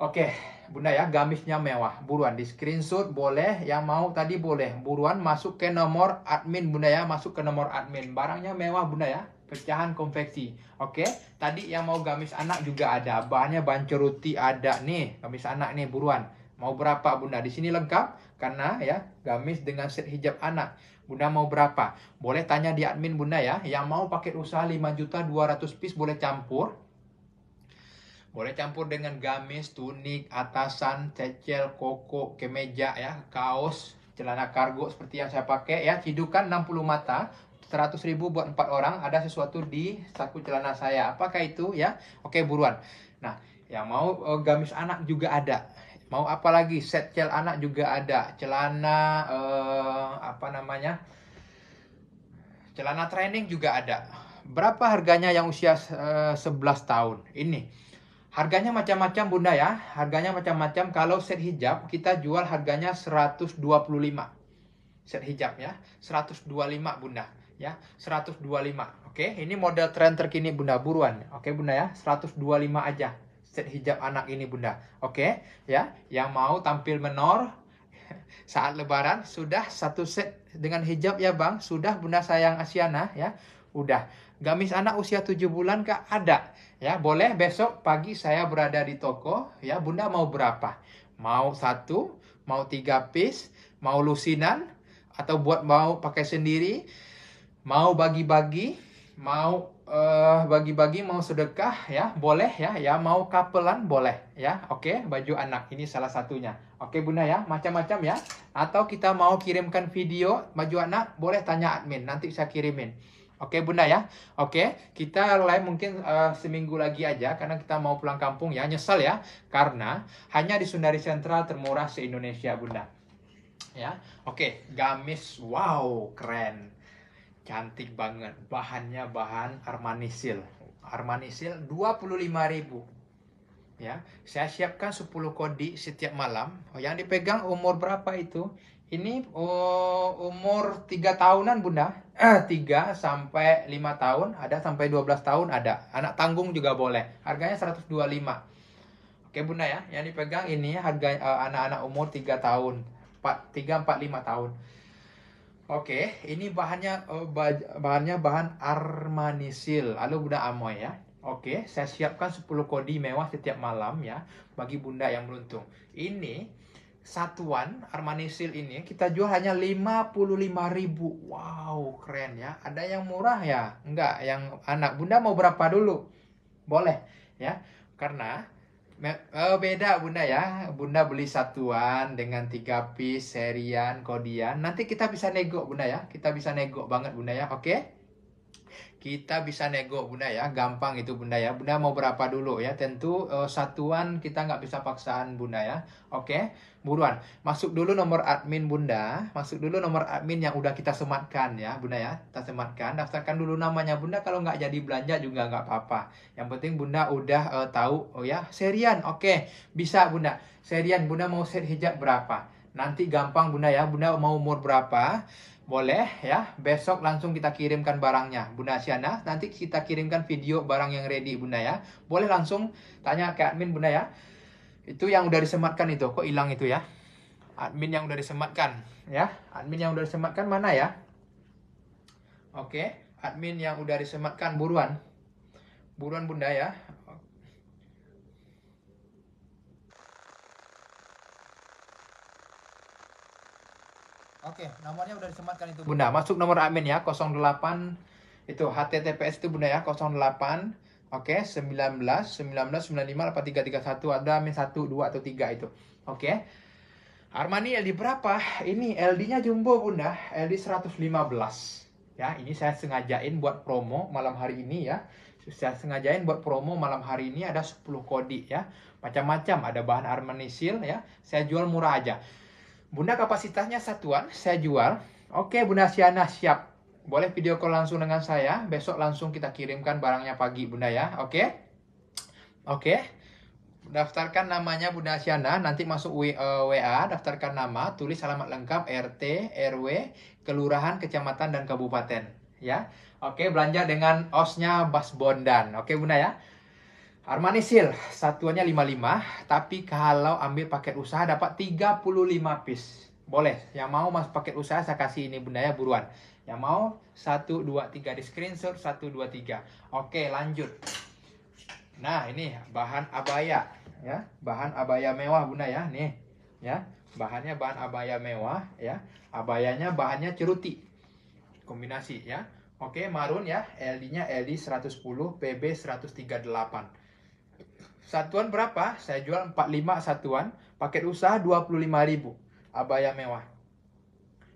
Oke, Bunda ya, gamisnya mewah. Buruan di screenshot boleh, yang mau tadi boleh. Buruan masuk ke nomor admin Bunda ya, masuk ke nomor admin. Barangnya mewah Bunda ya. Pecahan konveksi. Oke, tadi yang mau gamis anak juga ada. Bahannya banceruti ada nih, gamis anak nih buruan. Mau berapa Bunda? Di sini lengkap karena ya gamis dengan set hijab anak. Bunda mau berapa? Boleh tanya di admin Bunda ya. Yang mau paket usaha 5 juta 200 piece boleh campur. Boleh campur dengan gamis, tunik, atasan, cecel, koko, kemeja ya, kaos, celana kargo seperti yang saya pakai ya. Cidukan 60 mata, 100 ribu buat 4 orang, ada sesuatu di saku celana saya. Apakah itu ya? Oke, buruan. Nah, yang mau eh, gamis anak juga ada mau apa lagi set cel anak juga ada celana eh, apa namanya celana training juga ada berapa harganya yang usia eh, 11 tahun ini harganya macam-macam bunda ya harganya macam-macam kalau set hijab kita jual harganya 125 set hijab ya 125 bunda ya 125 oke ini model tren terkini bunda buruan oke bunda ya 125 aja set hijab anak ini bunda oke okay? ya yang mau tampil menor saat lebaran sudah satu set dengan hijab ya bang sudah bunda sayang Asiana ya udah gamis anak usia 7 bulan kak ada ya boleh besok pagi saya berada di toko ya bunda mau berapa mau satu mau tiga piece mau lusinan atau buat mau pakai sendiri mau bagi-bagi mau uh, bagi-bagi mau sedekah ya boleh ya ya mau kapelan boleh ya oke okay? baju anak ini salah satunya oke okay, bunda ya macam-macam ya atau kita mau kirimkan video baju anak boleh tanya admin nanti saya kirimin Oke okay, bunda ya, oke okay, kita live mungkin uh, seminggu lagi aja karena kita mau pulang kampung ya, nyesal ya karena hanya di Sundari Sentral termurah se Indonesia bunda. Ya, oke okay, gamis wow keren cantik banget bahannya bahan armanisil armanisil 25.000 ya saya siapkan 10 kodi setiap malam yang dipegang umur berapa itu ini oh, umur 3 tahunan bunda eh, 3 sampai 5 tahun ada sampai 12 tahun ada anak tanggung juga boleh harganya 125 oke bunda ya yang dipegang ini harga eh, anak-anak eh, umur 3 tahun 4, 3 4 5 tahun Oke, okay, ini bahannya eh, bahannya bahan armanisil, lalu bunda amoy ya. Oke, okay, saya siapkan 10 kodi mewah setiap malam ya bagi bunda yang beruntung. Ini satuan armanisil ini kita jual hanya 55.000. Wow, keren ya. Ada yang murah ya? Enggak, yang anak bunda mau berapa dulu? Boleh ya. Karena Oh, beda bunda ya. Bunda beli satuan dengan tiga piece, serian, kodian. Nanti kita bisa nego bunda ya. Kita bisa nego banget bunda ya. Oke? Okay? kita bisa nego bunda ya gampang itu bunda ya bunda mau berapa dulu ya tentu uh, satuan kita nggak bisa paksaan bunda ya oke okay? buruan masuk dulu nomor admin bunda masuk dulu nomor admin yang udah kita sematkan ya bunda ya kita sematkan daftarkan dulu namanya bunda kalau nggak jadi belanja juga nggak apa-apa yang penting bunda udah uh, tahu oh ya serian oke okay. bisa bunda serian bunda mau set hijab berapa nanti gampang bunda ya bunda mau umur berapa boleh ya besok langsung kita kirimkan barangnya Bunda Asyana nanti kita kirimkan video barang yang ready Bunda ya boleh langsung tanya ke admin Bunda ya itu yang udah disematkan itu kok hilang itu ya admin yang udah disematkan ya admin yang udah disematkan mana ya oke admin yang udah disematkan buruan buruan Bunda ya Oke, nomornya udah disematkan itu. Bunda, masuk nomor admin ya 08 itu HTTPS itu Bunda ya 08 Oke, okay, 19, 19, 95, 83, 31, ada min 1, 2, atau 3 itu. Oke. Okay. Armani LD berapa? Ini LD-nya jumbo bunda, LD 115. Ya, ini saya sengajain buat promo malam hari ini ya. Saya sengajain buat promo malam hari ini ada 10 kodi ya. Macam-macam, ada bahan Armani Seal ya. Saya jual murah aja. Bunda kapasitasnya satuan, saya jual. Oke, Bunda Siana siap. Boleh video call langsung dengan saya. Besok langsung kita kirimkan barangnya pagi, Bunda ya. Oke? Oke. Daftarkan namanya Bunda Siana, nanti masuk WA, eh, daftarkan nama, tulis alamat lengkap RT, RW, kelurahan, kecamatan dan kabupaten, ya. Oke, belanja dengan osnya Bas Bondan. Oke, Bunda ya. Armani Seal, satuannya 55, tapi kalau ambil paket usaha dapat 35 piece. Boleh, yang mau mas paket usaha saya kasih ini bunda ya buruan. Yang mau 1, 2, 3 di screenshot 1, 2, 3. Oke lanjut. Nah ini bahan abaya ya, bahan abaya mewah bunda ya nih ya. Bahannya bahan abaya mewah ya, abayanya bahannya ceruti kombinasi ya. Oke marun ya, LD-nya LD 110, PB 138. Satuan berapa? Saya jual 45 satuan, paket usaha 25.000. Abaya mewah.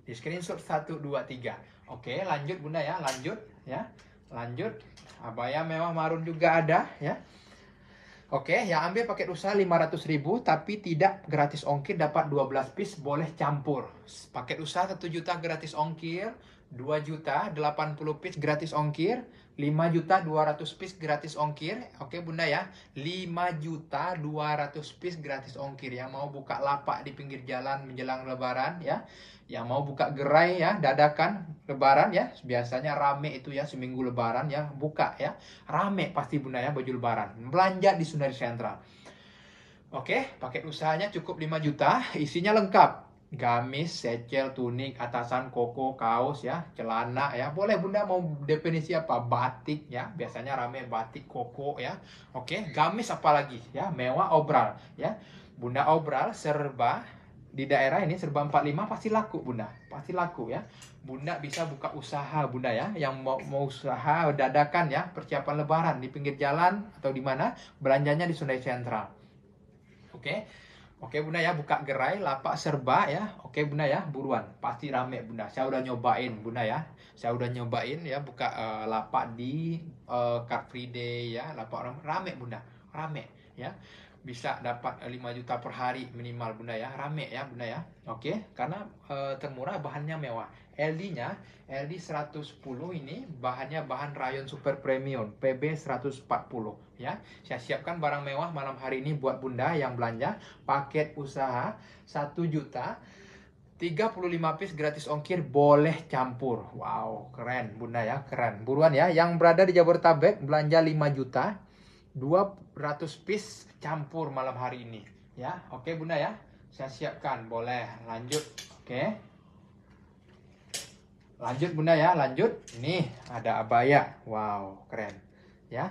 Di screenshot 1 2 3. Oke, lanjut Bunda ya, lanjut ya. Lanjut. Abaya mewah marun juga ada ya. Oke, yang ambil paket usaha 500.000 tapi tidak gratis ongkir dapat 12 piece boleh campur. Paket usaha 1 juta gratis ongkir, 2 juta 80 piece gratis ongkir, 5 juta 200 piece gratis ongkir. Oke Bunda ya. 5 juta 200 piece gratis ongkir yang mau buka lapak di pinggir jalan menjelang lebaran ya. Yang mau buka gerai ya, dadakan lebaran ya. Biasanya rame itu ya seminggu lebaran ya, buka ya. Rame pasti Bunda ya baju lebaran. Belanja di Sundari Sentral. Oke, paket usahanya cukup 5 juta, isinya lengkap gamis, secel, tunik, atasan koko, kaos ya, celana ya. Boleh Bunda mau definisi apa? Batik ya. Biasanya rame batik koko ya. Oke, gamis apalagi ya, mewah obral ya. Bunda obral serba di daerah ini serba 45 pasti laku bunda pasti laku ya bunda bisa buka usaha bunda ya yang mau, mau usaha dadakan ya persiapan lebaran di pinggir jalan atau di mana belanjanya di Sunda Central, oke okay? Oke bunda ya, buka gerai, lapak serba ya. Oke bunda ya, buruan. Pasti rame bunda. Saya udah nyobain bunda ya. Saya udah nyobain ya buka uh, lapak di uh, Car Free Day ya. Lapak orang rame bunda, rame ya. Bisa dapat 5 eh, juta per hari minimal bunda ya. Rame ya bunda ya. Oke, karena uh, termurah bahannya mewah. LD-nya, LD 110 ini bahannya bahan rayon super premium PB 140 ya. Saya siapkan barang mewah malam hari ini buat Bunda yang belanja paket usaha 1 juta 35 piece gratis ongkir boleh campur. Wow, keren Bunda ya, keren. Buruan ya yang berada di Jabodetabek belanja 5 juta 200 piece campur malam hari ini ya. Oke Bunda ya. Saya siapkan boleh lanjut. Oke lanjut bunda ya lanjut ini ada abaya wow keren ya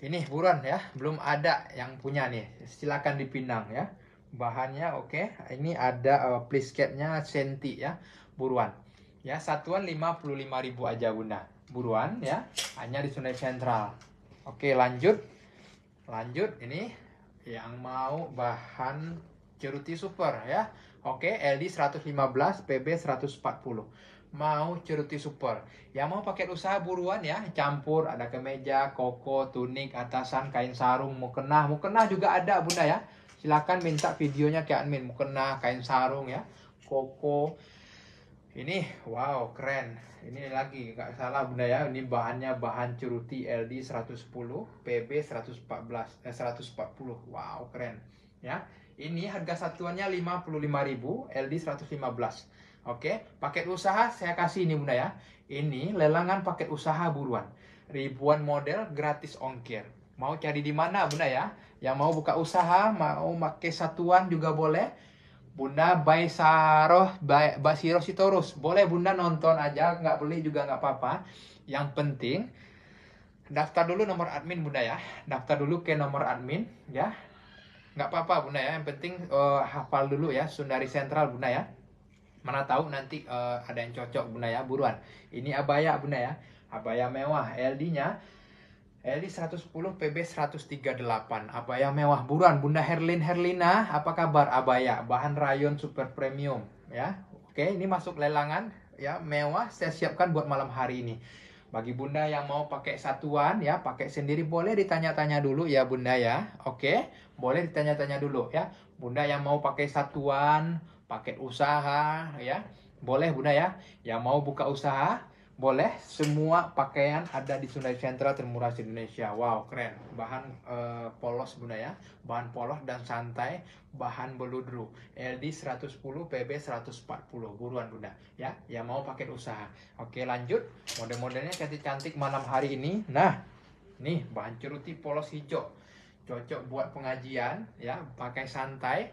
ini buruan ya belum ada yang punya nih silakan dipinang ya bahannya oke okay. ini ada uh, eh, plisketnya senti ya buruan ya satuan 55.000 aja bunda buruan ya hanya di Sungai Sentral oke okay, lanjut lanjut ini yang mau bahan ceruti super ya oke okay, LD 115 PB 140 mau ceruti super. Yang mau pakai usaha buruan ya, campur ada kemeja, koko, tunik, atasan, kain sarung, mau kena, mau kena juga ada bunda ya. Silahkan minta videonya ke admin kena kain sarung ya, koko. Ini wow keren. Ini lagi nggak salah bunda ya. Ini bahannya bahan ceruti LD 110, PB 114, eh 140. Wow keren ya. Ini harga satuannya 55.000, LD 115. Oke, paket usaha saya kasih ini Bunda ya. Ini lelangan paket usaha buruan. Ribuan model gratis ongkir. Mau cari di mana Bunda ya? Yang mau buka usaha, mau pakai satuan juga boleh. Bunda by Saroh, by Basiro Sitorus. Boleh Bunda nonton aja, nggak beli juga nggak apa-apa. Yang penting, daftar dulu nomor admin Bunda ya. Daftar dulu ke nomor admin ya. Nggak apa-apa Bunda ya, yang penting uh, hafal dulu ya, Sundari Sentral Bunda ya mana tahu nanti uh, ada yang cocok bunda ya buruan ini abaya bunda ya abaya mewah LD nya LD 110 PB 138 abaya mewah buruan bunda Herlin Herlina apa kabar abaya bahan rayon super premium ya oke ini masuk lelangan ya mewah saya siapkan buat malam hari ini bagi bunda yang mau pakai satuan ya pakai sendiri boleh ditanya-tanya dulu ya bunda ya oke boleh ditanya-tanya dulu ya bunda yang mau pakai satuan paket usaha ya. Boleh Bunda ya. Yang mau buka usaha boleh semua pakaian ada di Sunda Sentra termurah di Indonesia. Wow, keren. Bahan e, polos Bunda ya. Bahan polos dan santai, bahan beludru. LD 110, PB 140. Buruan Bunda ya. Yang mau paket usaha. Oke, lanjut. Model-modelnya cantik-cantik malam hari ini. Nah, nih bahan ceruti polos hijau. Cocok buat pengajian ya, pakai santai.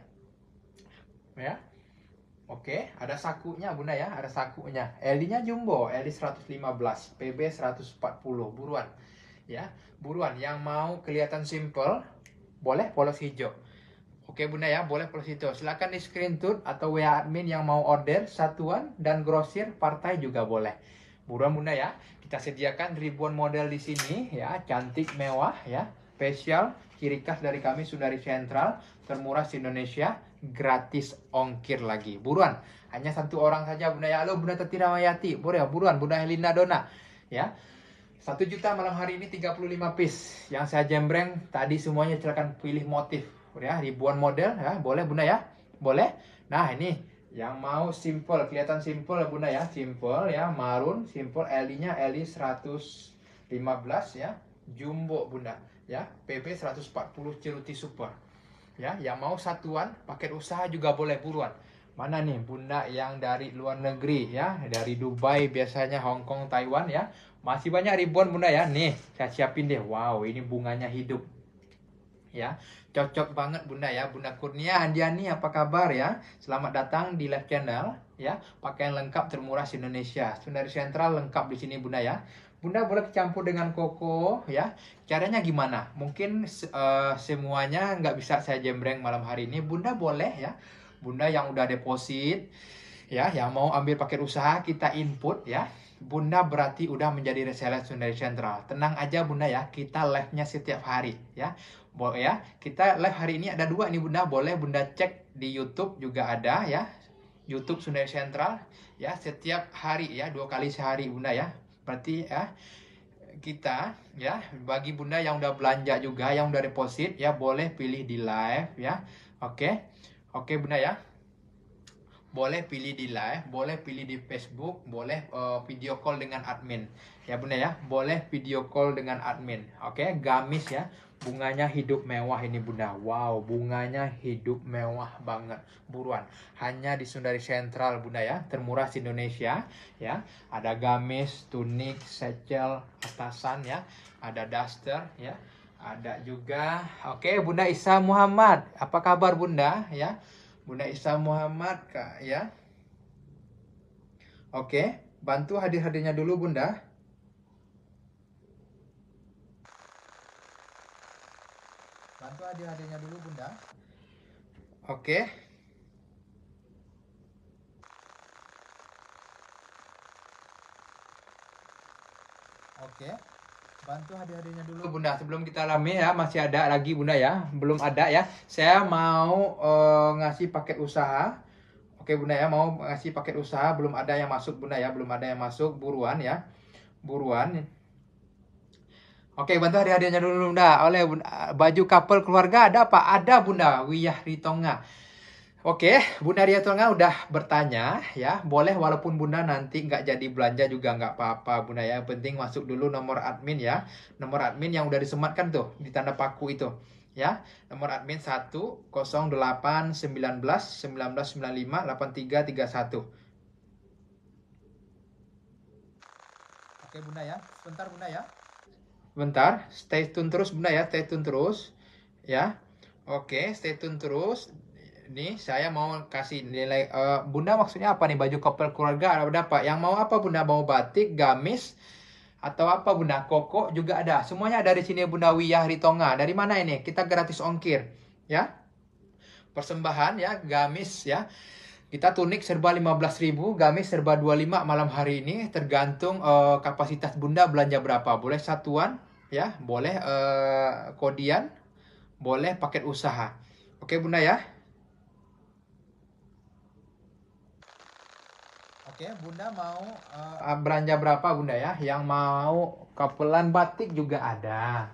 Ya. Oke, ada sakunya Bunda ya, ada sakunya. LD-nya jumbo, LD 115, PB 140, buruan. Ya, buruan. Yang mau kelihatan simple, boleh polos hijau. Oke Bunda ya, boleh polos hijau. Silahkan di screenshot atau WA admin yang mau order satuan dan grosir partai juga boleh. Buruan Bunda ya, kita sediakan ribuan model di sini ya, cantik mewah ya, spesial, ciri khas dari kami Sundari Sentral, termurah di Indonesia gratis ongkir lagi. Buruan, hanya satu orang saja Bunda Yalo, Bunda Tati Mayati. Boleh ya, buruan Bunda helinda Dona. Ya. 1 juta malam hari ini 35 piece. Yang saya jembreng tadi semuanya silakan pilih motif. Ya, ribuan model ya, boleh Bunda ya. Boleh. Nah, ini yang mau simple, kelihatan simple ya Bunda ya, simple ya, marun, simple eli nya LI 115 ya, jumbo Bunda ya, PP 140 ceruti super ya yang mau satuan paket usaha juga boleh buruan mana nih bunda yang dari luar negeri ya dari Dubai biasanya Hong Kong Taiwan ya masih banyak ribuan bunda ya nih saya siapin deh wow ini bunganya hidup ya cocok banget bunda ya bunda Kurnia Andiani apa kabar ya selamat datang di live channel ya pakaian lengkap termurah di Indonesia Sundari Sentral lengkap di sini bunda ya bunda boleh campur dengan koko ya caranya gimana mungkin uh, semuanya nggak bisa saya jembreng malam hari ini bunda boleh ya bunda yang udah deposit ya yang mau ambil paket usaha kita input ya Bunda berarti udah menjadi reseller Sundari Central. Tenang aja Bunda ya, kita live-nya setiap hari ya. boleh ya, kita live hari ini ada dua nih Bunda, boleh Bunda cek di YouTube juga ada ya. YouTube Sunda Sentral ya setiap hari ya dua kali sehari Bunda ya. Berarti ya kita ya bagi Bunda yang udah belanja juga yang udah deposit ya boleh pilih di live ya. Oke. Oke Bunda ya. Boleh pilih di live, boleh pilih di Facebook, boleh uh, video call dengan admin. Ya Bunda ya, boleh video call dengan admin. Oke, gamis ya. Bunganya hidup mewah ini bunda. Wow, bunganya hidup mewah banget. Buruan. Hanya di Sundari Sentral bunda ya. Termurah di Indonesia ya. Ada gamis, tunik, secel, atasan ya. Ada daster ya. Ada juga. Oke, Bunda Isa Muhammad. Apa kabar bunda ya? Bunda Isa Muhammad kak ya. Oke, bantu hadir-hadirnya dulu bunda. Bantu adik-adiknya dulu, Bunda. Oke. Oke. Bantu adik-adiknya dulu. Bunda, sebelum kita alami ya, masih ada lagi Bunda ya. Belum ada ya. Saya mau uh, ngasih paket usaha. Oke Bunda ya, mau ngasih paket usaha. Belum ada yang masuk Bunda ya. Belum ada yang masuk. Buruan ya. Buruan. Oke, bantu hadiah-hadiahnya dulu Bunda. Oleh bunda, baju couple keluarga ada apa? Ada Bunda, Wiyah Ritonga. Oke, Bunda Ritonga Tonga udah bertanya ya. Boleh walaupun Bunda nanti nggak jadi belanja juga nggak apa-apa Bunda ya. penting masuk dulu nomor admin ya. Nomor admin yang udah disematkan tuh di tanda paku itu ya. Nomor admin 1 08 19 Oke Bunda ya, sebentar Bunda ya sebentar stay tune terus Bunda ya, stay tune terus ya. Oke, stay tune terus. Nih, saya mau kasih nilai uh, Bunda maksudnya apa nih? Baju koper keluarga ada apa? Yang mau apa Bunda? Mau batik, gamis atau apa Bunda? Koko juga ada. Semuanya ada di sini Bunda Wiyah Ritonga. Dari mana ini? Kita gratis ongkir, ya. Persembahan ya, gamis ya. Kita tunik serba 15.000, gamis serba 25 malam hari ini tergantung uh, kapasitas Bunda belanja berapa. Boleh satuan, ya boleh eh, kodian boleh paket usaha oke bunda ya oke bunda mau eh, ah, beranja berapa bunda ya yang mau kapelan batik juga ada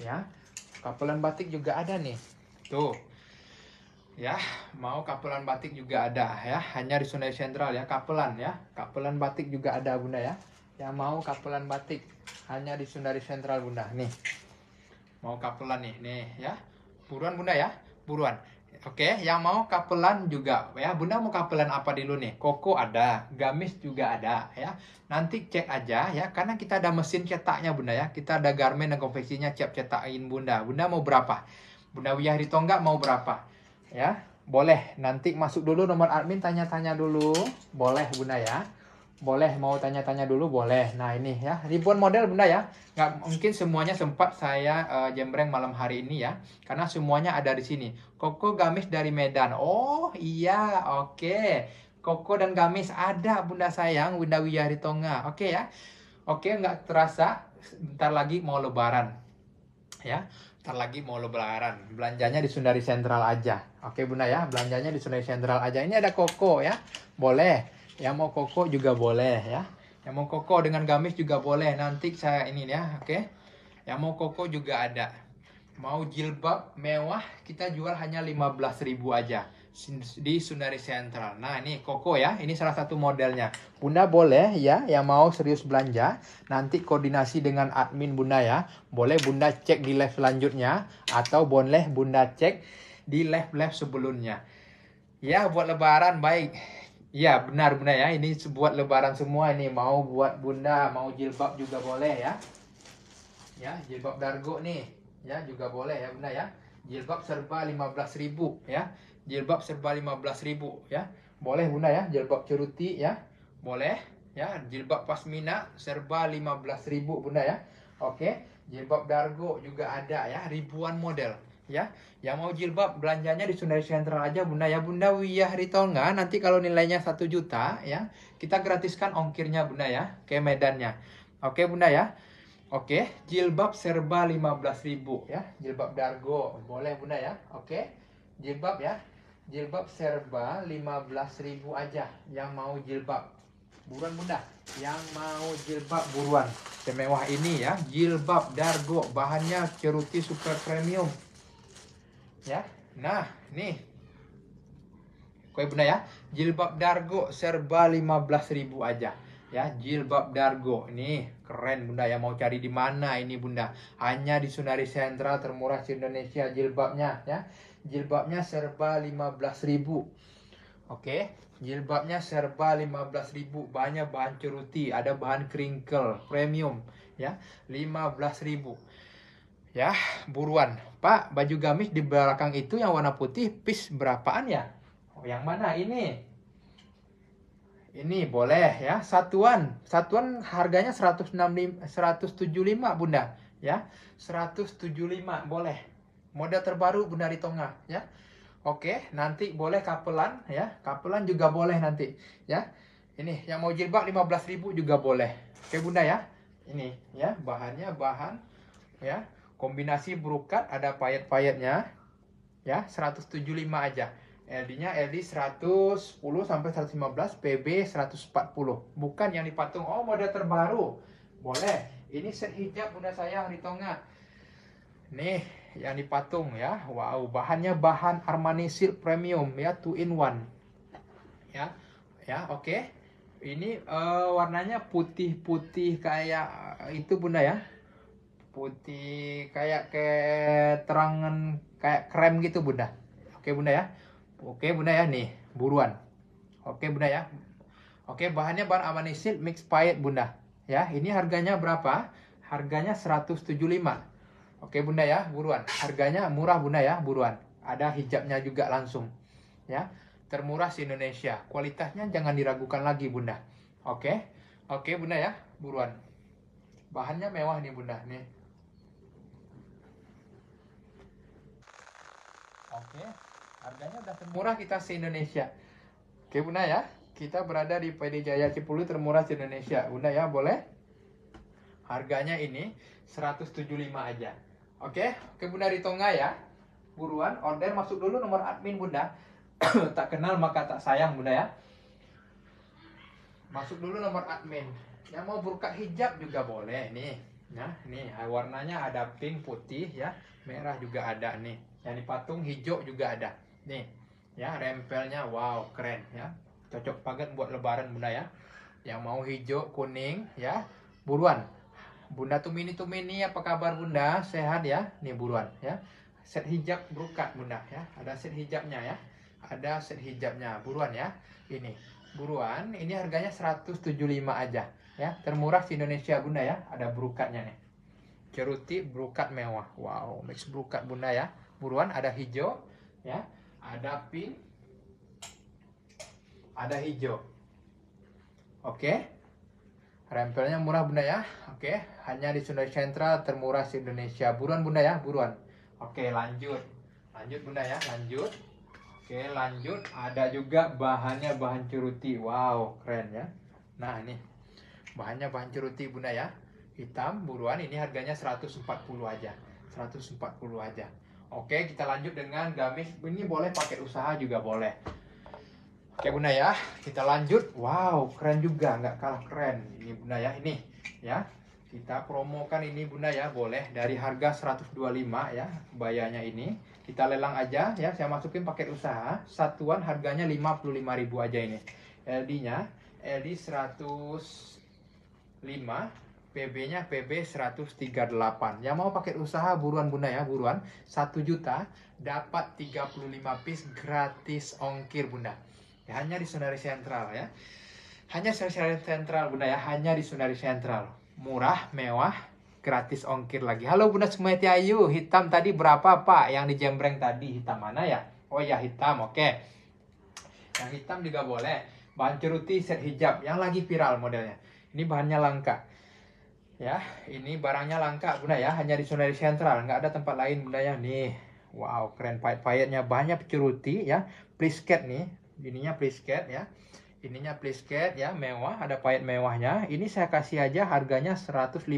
ya kapelan batik juga ada nih tuh ya mau kapelan batik juga ada ya hanya di Sunway Sentral ya kapelan ya kapelan batik juga ada bunda ya yang mau kapelan batik hanya di Sundari Sentral Bunda nih mau kapelan nih nih ya buruan Bunda ya buruan Oke, yang mau kapelan juga ya. Bunda mau kapelan apa dulu nih? Koko ada, gamis juga ada ya. Nanti cek aja ya, karena kita ada mesin cetaknya Bunda ya. Kita ada garmen dan konveksinya siap cetakin Bunda. Bunda mau berapa? Bunda Wiyah di Tonggak mau berapa? Ya, boleh nanti masuk dulu nomor admin tanya-tanya dulu. Boleh Bunda ya boleh mau tanya-tanya dulu boleh. Nah ini ya ribuan model bunda ya. Nggak mungkin semuanya sempat saya uh, jembreng malam hari ini ya. Karena semuanya ada di sini. Koko gamis dari Medan. Oh iya oke. Okay. Koko dan gamis ada bunda sayang. Bunda Wiyari Tonga. Oke okay, ya. Oke okay, nggak terasa. Bentar lagi mau lebaran. Ya. Bentar lagi mau lebaran. Belanjanya di Sundari Sentral aja. Oke okay, bunda ya. Belanjanya di Sundari Sentral aja. Ini ada Koko ya. Boleh yang mau koko juga boleh ya yang mau koko dengan gamis juga boleh nanti saya ini ya oke okay? yang mau koko juga ada mau jilbab mewah kita jual hanya 15.000 aja di Sundari Central. Nah, ini Koko ya, ini salah satu modelnya. Bunda boleh ya yang mau serius belanja, nanti koordinasi dengan admin Bunda ya. Boleh Bunda cek di live selanjutnya atau boleh Bunda cek di live-live sebelumnya. Ya, buat lebaran baik. Ya benar bunda ya ini buat lebaran semua ini mau buat bunda mau jilbab juga boleh ya ya jilbab dargo nih ya juga boleh ya bunda ya jilbab serba 15.000 ya jilbab serba 15.000 ya boleh bunda ya jilbab ceruti ya boleh ya jilbab pasmina serba ribu bunda ya oke jilbab dargo juga ada ya ribuan model ya yang mau jilbab belanjanya di Sundari Sentral aja bunda ya bunda wiyah ritonga nanti kalau nilainya satu juta ya kita gratiskan ongkirnya bunda ya ke Medannya oke bunda ya oke jilbab serba 15.000 ya jilbab Dargo boleh bunda ya oke jilbab ya jilbab serba 15.000 aja yang mau jilbab buruan bunda yang mau jilbab buruan semewah ini ya jilbab Dargo bahannya ceruti super premium ya nah nih kue bunda ya jilbab dargo serba 15.000 aja ya jilbab dargo nih keren bunda ya mau cari di mana ini bunda hanya di Sunari Sentra termurah di Indonesia jilbabnya ya jilbabnya serba 15.000 oke jilbabnya serba 15.000 banyak bahan ceruti ada bahan kringkel premium ya 15.000 Ya, buruan. Pak, baju gamis di belakang itu yang warna putih, pis berapaan ya? Oh, yang mana ini? Ini boleh ya, satuan. Satuan harganya 165, 175, Bunda. Ya, 175 boleh. Model terbaru Bunda Ritonga ya. Oke, nanti boleh kapelan ya. Kapelan juga boleh nanti ya. Ini yang mau jilbab 15.000 juga boleh. Oke Bunda ya. Ini ya, bahannya bahan ya Kombinasi brokat ada payet-payetnya. Ya, 175 aja. LD-nya LD 110 sampai 115, PB 140. Bukan yang dipatung. Oh, model terbaru. Boleh. Ini set hijab bunda saya di Tonga. Nih, yang dipatung ya. Wow, bahannya bahan Armani Silk Premium ya, 2 in 1. Ya. Ya, oke. Okay. Ini uh, warnanya putih-putih kayak itu bunda ya putih kayak ke terangan kayak krem gitu bunda oke bunda ya oke bunda ya nih buruan oke bunda ya oke bahannya bahan amanisil mix pahit bunda ya ini harganya berapa harganya 175 oke bunda ya buruan harganya murah bunda ya buruan ada hijabnya juga langsung ya termurah di Indonesia kualitasnya jangan diragukan lagi bunda oke oke bunda ya buruan bahannya mewah nih bunda nih Oke, harganya udah termurah kita se-Indonesia. Oke Bunda ya, kita berada di PD Jaya Cipulu termurah se-Indonesia. Bunda ya, boleh? Harganya ini 175 aja. Oke, oke Bunda Ritonga ya. Buruan order masuk dulu nomor admin Bunda. tak kenal maka tak sayang Bunda ya. Masuk dulu nomor admin. Yang mau buka hijab juga boleh nih. Nah, nih warnanya ada pink, putih ya, merah juga ada nih yang dipatung hijau juga ada nih ya rempelnya wow keren ya cocok banget buat lebaran bunda ya yang mau hijau kuning ya buruan bunda tumini tumini apa kabar bunda sehat ya nih buruan ya set hijab berukat bunda ya ada set hijabnya ya ada set hijabnya buruan ya ini buruan ini harganya 175 aja ya termurah di Indonesia bunda ya ada berukatnya nih ceruti berukat mewah wow mix berukat bunda ya buruan ada hijau ya ada pink ada hijau oke rempelnya murah bunda ya oke hanya di Sunda Central termurah di Indonesia buruan bunda ya buruan oke lanjut lanjut bunda ya lanjut oke lanjut ada juga bahannya bahan curuti wow keren ya nah ini bahannya bahan curuti bunda ya hitam buruan ini harganya 140 aja 140 aja Oke, kita lanjut dengan gamis. Ini boleh pakai usaha juga boleh. Oke bunda ya, kita lanjut. Wow, keren juga, nggak kalah keren. Ini bunda ya, ini ya. Kita promokan ini bunda ya, boleh. Dari harga 125 ya, bayarnya ini. Kita lelang aja ya, saya masukin paket usaha. Satuan harganya 55.000 aja ini. LD-nya, LD 105 PB-nya PB 138. Yang mau pakai usaha buruan Bunda ya, buruan. 1 juta dapat 35 piece gratis ongkir Bunda. Ya, hanya di Sunari Sentral ya. Hanya Sunari Sentral Bunda ya, hanya di Sunari Sentral. Murah, mewah, gratis ongkir lagi. Halo Bunda Sumeti Ayu, hitam tadi berapa Pak? Yang di jembreng tadi hitam mana ya? Oh ya hitam, oke. Okay. Yang hitam juga boleh. Bahan set hijab yang lagi viral modelnya. Ini bahannya langka ya ini barangnya langka bunda ya hanya di Sungai Sentral nggak ada tempat lain bunda ya nih wow keren pahit-pahitnya banyak pecuruti ya plisket nih ininya plisket ya ininya plisket ya mewah ada pahit mewahnya ini saya kasih aja harganya 155.000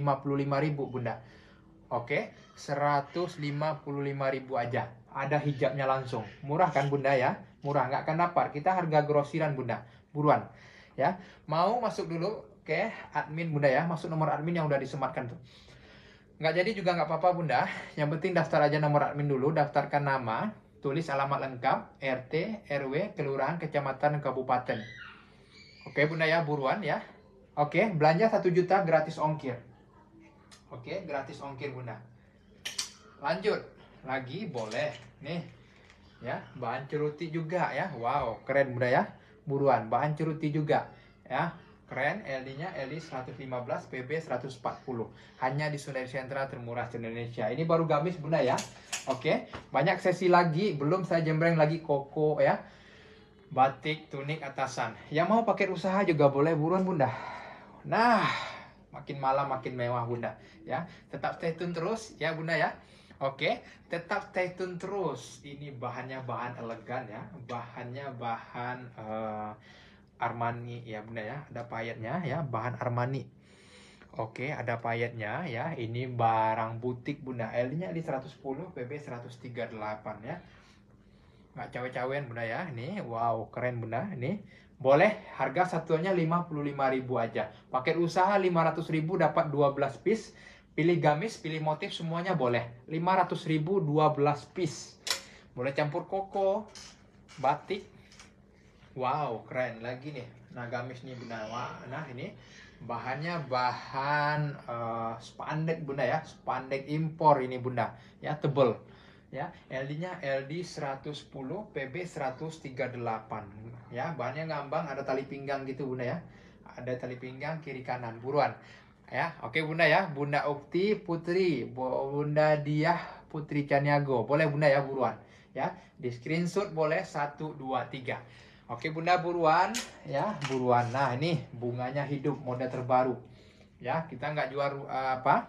bunda oke 155.000 aja ada hijabnya langsung murah kan bunda ya murah nggak akan dapat kita harga grosiran bunda buruan ya mau masuk dulu Oke, admin Bunda ya, masuk nomor admin yang udah disematkan tuh. Nggak jadi juga nggak apa-apa Bunda, yang penting daftar aja nomor admin dulu, daftarkan nama, tulis alamat lengkap, RT, RW, kelurahan, kecamatan, kabupaten. Oke Bunda ya, buruan ya. Oke, belanja 1 juta gratis ongkir. Oke, gratis ongkir Bunda. Lanjut, lagi boleh. Nih, ya, bahan ceruti juga ya. Wow, keren Bunda ya. Buruan, bahan ceruti juga ya Keren, LD-nya LD 115, PB 140. Hanya di Sungai Sentra termurah di Indonesia. Ini baru gamis Bunda ya. Oke, banyak sesi lagi. Belum saya jembreng lagi koko ya. Batik, tunik, atasan. Yang mau pakai usaha juga boleh buruan Bunda. Nah, makin malam makin mewah Bunda ya. Tetap stay tune terus ya Bunda ya. Oke, tetap stay tune terus. Ini bahannya bahan elegan ya. Bahannya bahan uh, Armani ya benar ya ada payetnya ya bahan Armani Oke ada payetnya ya ini barang butik bunda L nya di 110 BB 138 ya nggak cawe-cawean bunda ya Ini, wow keren bunda Ini boleh harga satuannya 55.000 aja paket usaha 500.000 dapat 12 piece pilih gamis pilih motif semuanya boleh 500.000 12 piece boleh campur koko batik Wow, keren lagi nih. Nah, gamis nih Bunda. Wah, nah ini bahannya bahan uh, spandek Bunda ya, spandek impor ini Bunda. Ya, tebel. Ya, LD-nya LD 110, PB 138. Ya, bahannya ngambang ada tali pinggang gitu Bunda ya. Ada tali pinggang kiri kanan buruan. Ya, oke Bunda ya. Bunda Ukti Putri, Bunda Diah Putri Caniago. Boleh Bunda ya buruan. Ya, di screenshot boleh 1 2 3. Oke Bunda buruan ya buruan. Nah ini bunganya hidup mode terbaru ya kita nggak jual uh, apa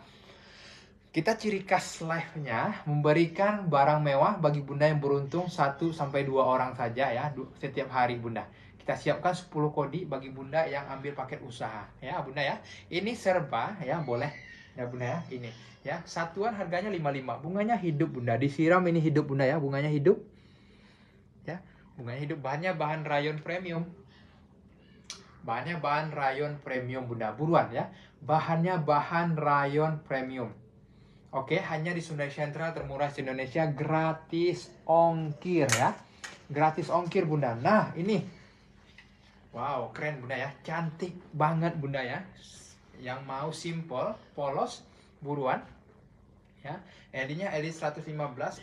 kita ciri khas live-nya memberikan barang mewah bagi Bunda yang beruntung satu sampai dua orang saja ya setiap hari Bunda. Kita siapkan 10 kodi bagi Bunda yang ambil paket usaha ya Bunda ya. Ini serba ya boleh ya Bunda ya ini ya satuan harganya 55. Bunganya hidup Bunda. Disiram ini hidup Bunda ya, bunganya hidup. Bunganya hidup bahannya bahan rayon premium. Bahannya bahan rayon premium Bunda buruan ya. Bahannya bahan rayon premium. Oke, hanya di Sunda Central termurah di Indonesia gratis ongkir ya. Gratis ongkir Bunda. Nah, ini Wow, keren Bunda ya. Cantik banget Bunda ya. Yang mau simple, polos, buruan ya. Elinya Eli 115,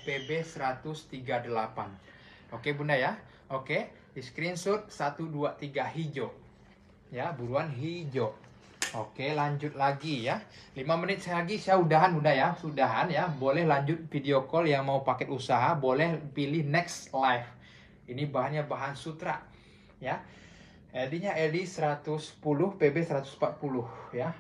PB 138. Oke bunda ya. Oke, di screenshot 1, 2, 3 hijau. Ya, buruan hijau. Oke, lanjut lagi ya. 5 menit lagi saya udahan bunda ya. Sudahan ya. Boleh lanjut video call yang mau paket usaha. Boleh pilih next live. Ini bahannya bahan sutra. Ya. LD-nya LD 110, PB 140 ya.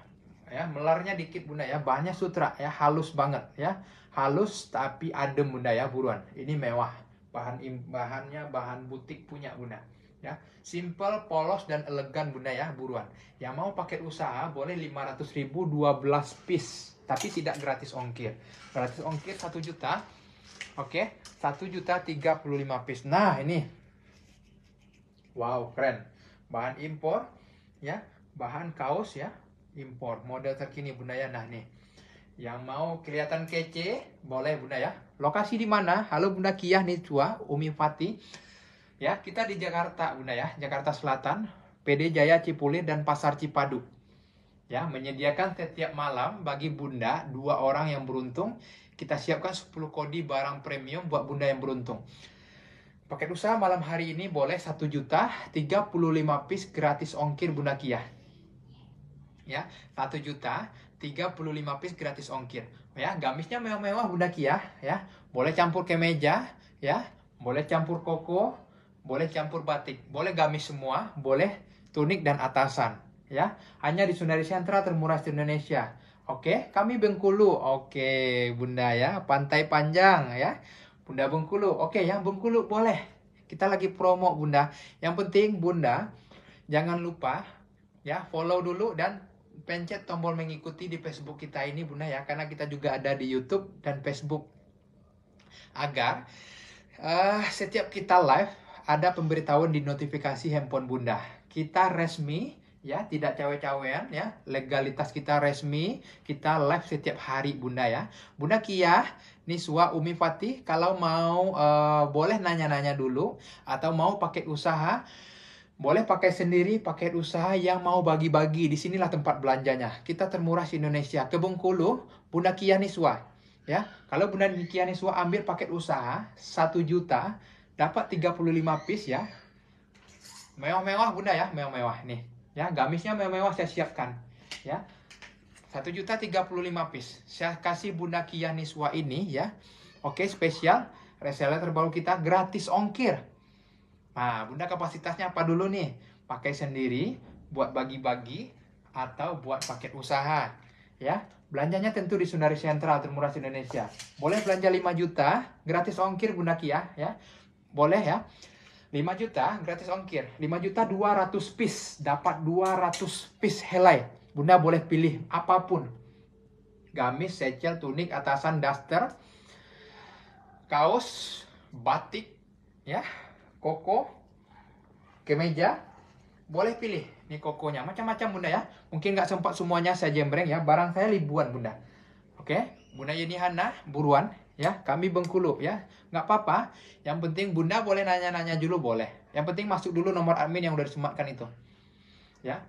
Ya, melarnya dikit bunda ya. Bahannya sutra ya, halus banget ya. Halus tapi adem bunda ya, buruan. Ini mewah bahan bahannya bahan butik punya Bunda ya simple polos dan elegan Bunda ya buruan yang mau paket usaha boleh 500.000 12 piece tapi tidak gratis ongkir gratis ongkir 1 juta oke okay? 1 juta 35 piece nah ini wow keren bahan impor ya bahan kaos ya impor model terkini Bunda ya nah nih yang mau kelihatan kece, boleh Bunda ya. Lokasi di mana? Halo Bunda Kiah tua, Umi Fati. Ya, kita di Jakarta Bunda ya, Jakarta Selatan, PD Jaya Cipuli dan Pasar Cipadu. Ya, menyediakan setiap malam bagi Bunda dua orang yang beruntung, kita siapkan 10 kodi barang premium buat Bunda yang beruntung. Paket usaha malam hari ini boleh 1 juta 35 piece gratis ongkir Bunda Kiah ya 1 juta 35 piece gratis ongkir. Ya, gamisnya mewah-mewah Bunda Kia, ya, ya. Boleh campur kemeja, ya. Boleh campur koko, boleh campur batik, boleh gamis semua, boleh tunik dan atasan, ya. Hanya di Sundari Sentra termurah di Indonesia. Oke, kami Bengkulu. Oke, Bunda ya, Pantai Panjang ya. Bunda Bengkulu. Oke, yang Bengkulu boleh. Kita lagi promo, Bunda. Yang penting, Bunda, jangan lupa ya follow dulu dan pencet tombol mengikuti di Facebook kita ini Bunda ya karena kita juga ada di YouTube dan Facebook agar uh, setiap kita live ada pemberitahuan di notifikasi handphone Bunda. Kita resmi ya, tidak cawe-cawean ya. Legalitas kita resmi, kita live setiap hari Bunda ya. Bunda Kia, Niswa Umi Fatih kalau mau uh, boleh nanya-nanya dulu atau mau pakai usaha boleh pakai sendiri, paket usaha yang mau bagi-bagi. Di sinilah tempat belanjanya. Kita termurah di Indonesia. Ke Bengkulu, Bunda Kianiswa. Ya, kalau Bunda Kianiswa ambil paket usaha 1 juta, dapat 35 piece ya. Mewah-mewah Bunda ya, mewah-mewah nih. Ya, gamisnya mewah-mewah saya siapkan. Ya. 1 juta 35 piece. Saya kasih Bunda Kianiswa ini ya. Oke, spesial reseller terbaru kita gratis ongkir Nah, bunda kapasitasnya apa dulu nih? Pakai sendiri, buat bagi-bagi, atau buat paket usaha. Ya, belanjanya tentu di Sundari Sentral termurah di Indonesia. Boleh belanja 5 juta, gratis ongkir Bunda Kia, ya. Boleh ya. 5 juta gratis ongkir. 5 juta 200 piece, dapat 200 piece helai. Bunda boleh pilih apapun. Gamis, secel, tunik, atasan, daster, kaos, batik, ya koko, kemeja, boleh pilih nih kokonya macam-macam bunda ya mungkin nggak sempat semuanya saya jembreng ya barang saya ribuan bunda oke bunda ini Hana buruan ya kami Bengkulu ya nggak apa-apa yang penting bunda boleh nanya-nanya dulu boleh yang penting masuk dulu nomor admin yang udah disematkan itu ya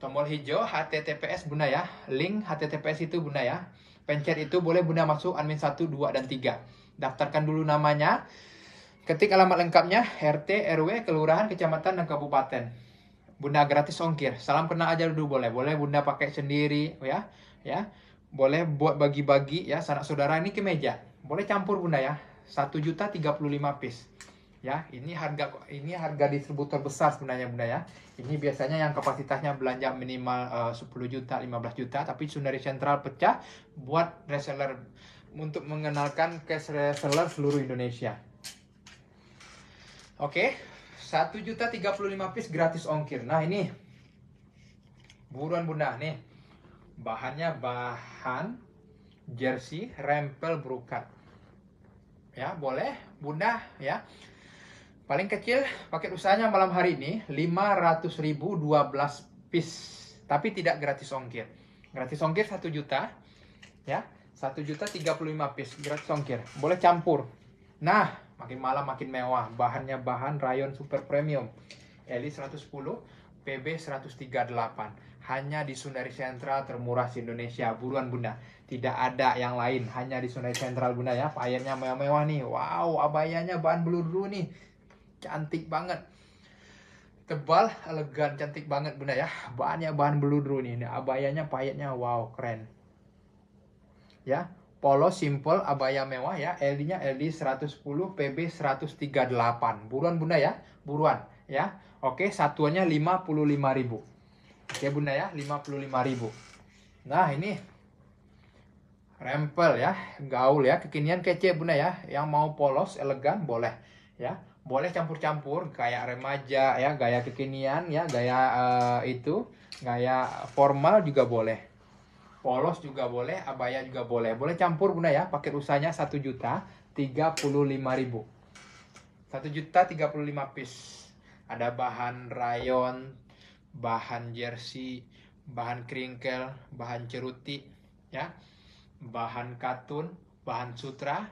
tombol hijau HTTPS bunda ya link HTTPS itu bunda ya pencet itu boleh bunda masuk admin 1, 2, dan 3 daftarkan dulu namanya Ketik alamat lengkapnya RT, RW, kelurahan, kecamatan, dan kabupaten. Bunda gratis ongkir. Salam kena aja dulu boleh. Boleh Bunda pakai sendiri ya. Ya. Boleh buat bagi-bagi ya sanak saudara ini ke meja. Boleh campur Bunda ya. 1 juta 35 piece. Ya, ini harga ini harga distributor besar sebenarnya Bunda ya. Ini biasanya yang kapasitasnya belanja minimal eh, uh, 10 juta, 15 juta, tapi Sundari Central pecah buat reseller untuk mengenalkan ke reseller seluruh Indonesia. Oke, satu juta tiga puluh lima piece gratis ongkir. Nah ini buruan bunda nih. Bahannya bahan jersey rempel brokat Ya boleh bunda ya. Paling kecil paket usahanya malam hari ini 500 ribu 12 piece. Tapi tidak gratis ongkir. Gratis ongkir 1 juta. Ya, 1 juta 35 piece gratis ongkir. Boleh campur. Nah, makin malam makin mewah. Bahannya bahan rayon super premium. Eli 110, PB 138. Hanya di Sundari Sentral termurah di Indonesia. Buruan Bunda. Tidak ada yang lain. Hanya di Sundari Sentral Bunda ya. Payetnya mewah-mewah nih. Wow, abayanya bahan beluru nih. Cantik banget. Tebal, elegan, cantik banget Bunda ya. bahannya bahan beludru nih. Ini abayanya, payetnya wow, keren. Ya, polos simple abaya mewah ya LD-nya LD 110 PB 138 buruan bunda ya buruan ya oke satuannya 55.000 oke bunda ya 55.000 nah ini rempel ya gaul ya kekinian kece bunda ya yang mau polos elegan boleh ya boleh campur-campur kayak remaja ya gaya kekinian ya gaya uh, itu gaya formal juga boleh polos juga boleh, abaya juga boleh. Boleh campur bunda ya, paket usahanya 1 juta 35 ribu. 1 juta 35 piece. Ada bahan rayon, bahan jersey, bahan kringkel, bahan ceruti, ya, bahan katun, bahan sutra,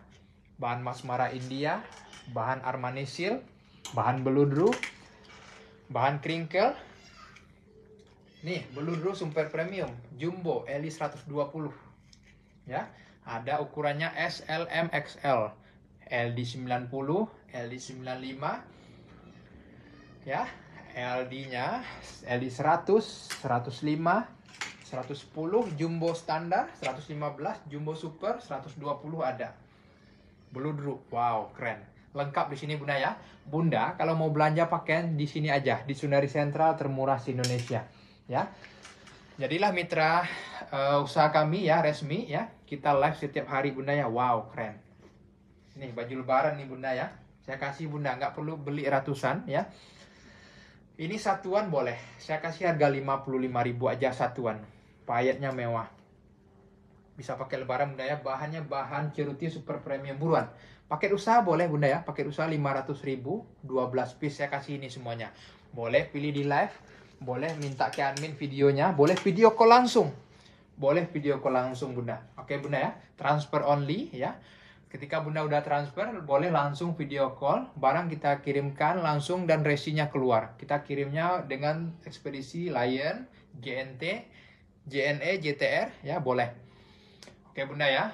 bahan masmara India, bahan armanisil, bahan beludru, bahan kringkel, Nih, beluru super premium, jumbo, Eli 120. Ya, ada ukurannya S, L, M, LD 90, LD 95. Ya, LD-nya LD 100, 105, 110 jumbo standar, 115 jumbo super, 120 ada. Beludru. Wow, keren. Lengkap di sini Bunda ya. Bunda, kalau mau belanja pakaian di sini aja, di Sunari Sentral termurah di Indonesia ya. Jadilah mitra uh, usaha kami ya resmi ya. Kita live setiap hari Bunda ya. Wow, keren. Ini baju lebaran nih Bunda ya. Saya kasih Bunda, nggak perlu beli ratusan ya. Ini satuan boleh. Saya kasih harga 55.000 aja satuan. Payetnya mewah. Bisa pakai lebaran Bunda ya. Bahannya bahan ceruti super premium buruan. Paket usaha boleh Bunda ya. Paket usaha 500.000, 12 piece saya kasih ini semuanya. Boleh pilih di live boleh minta ke admin videonya, boleh video call langsung. Boleh video call langsung Bunda. Oke Bunda ya, transfer only ya. Ketika Bunda udah transfer, boleh langsung video call, barang kita kirimkan langsung dan resinya keluar. Kita kirimnya dengan ekspedisi Lion, GNT, JNE, JTR ya boleh. Oke Bunda ya.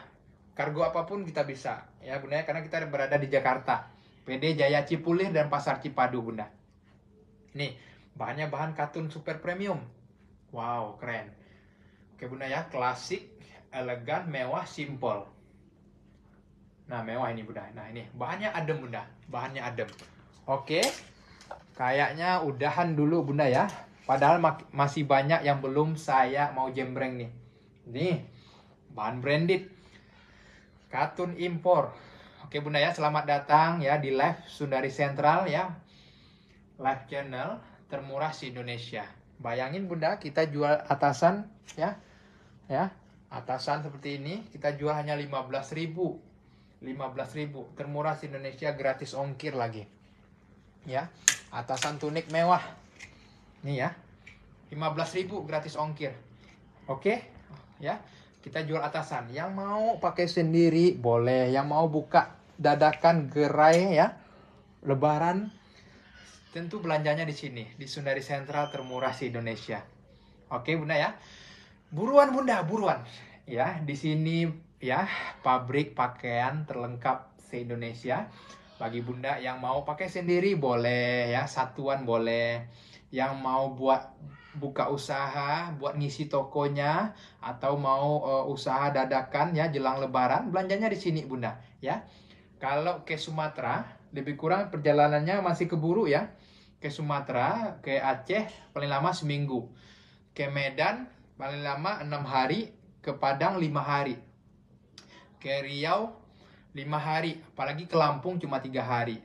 Kargo apapun kita bisa ya Bunda ya karena kita berada di Jakarta. PD Jaya Cipulir dan Pasar Cipadu Bunda. Nih, Bahannya bahan katun super premium. Wow, keren. Oke bunda ya, klasik, elegan, mewah, simple. Nah, mewah ini bunda. Nah, ini bahannya adem bunda. Bahannya adem. Oke, kayaknya udahan dulu bunda ya. Padahal masih banyak yang belum saya mau jembreng nih. Nih, bahan branded. Katun impor. Oke bunda ya, selamat datang ya di live Sundari Sentral ya. Live channel termurah si Indonesia. Bayangin Bunda, kita jual atasan ya. Ya, atasan seperti ini kita jual hanya 15.000. 15.000 termurah si Indonesia gratis ongkir lagi. Ya. Atasan tunik mewah. Nih ya. 15.000 gratis ongkir. Oke? Ya. Kita jual atasan. Yang mau pakai sendiri boleh, yang mau buka dadakan gerai ya. Lebaran tentu belanjanya di sini, di Sundari Sentra termurah di Indonesia. Oke, Bunda ya. Buruan Bunda, buruan. Ya, di sini ya pabrik pakaian terlengkap se-Indonesia. Bagi Bunda yang mau pakai sendiri boleh ya, satuan boleh. Yang mau buat buka usaha, buat ngisi tokonya atau mau uh, usaha dadakan ya jelang lebaran, belanjanya di sini Bunda ya. Kalau ke Sumatera lebih kurang perjalanannya masih keburu ya ke Sumatera, ke Aceh paling lama seminggu. Ke Medan paling lama enam hari, ke Padang lima hari. Ke Riau lima hari, apalagi ke Lampung cuma tiga hari.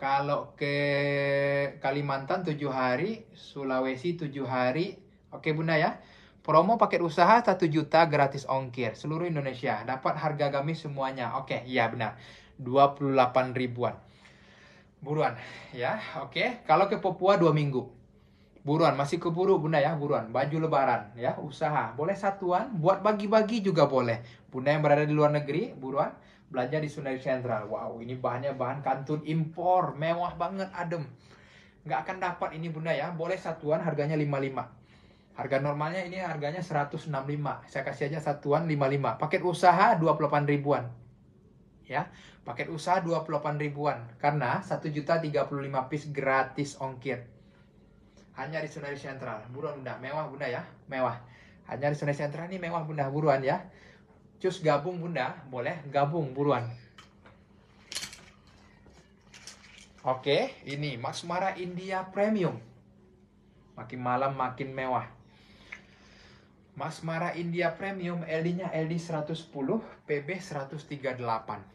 Kalau ke Kalimantan tujuh hari, Sulawesi tujuh hari. Oke Bunda ya. Promo paket usaha 1 juta gratis ongkir seluruh Indonesia. Dapat harga kami semuanya. Oke, iya benar. 28 ribuan. Buruan, ya. Oke. Kalau ke Papua dua minggu. Buruan, masih keburu Bunda ya, buruan. Baju lebaran, ya, usaha. Boleh satuan, buat bagi-bagi juga boleh. Bunda yang berada di luar negeri, buruan. Belanja di Sundari Central. Wow, ini bahannya bahan kantun impor. Mewah banget, adem. Nggak akan dapat ini Bunda ya. Boleh satuan, harganya 55. Harga normalnya ini harganya 165. Saya kasih aja satuan 55. Paket usaha 28 ribuan. Ya. Paket usaha 28 ribuan karena juta 1 35 piece gratis ongkir. Hanya di Sungai Sentral. Buruan Bunda, mewah Bunda ya, mewah. Hanya di Sungai Sentral ini mewah Bunda buruan ya. Cus gabung Bunda, boleh gabung buruan. Oke, ini Max Mara India Premium. Makin malam makin mewah. Mas Mara India Premium LD-nya LD 110, PB 138.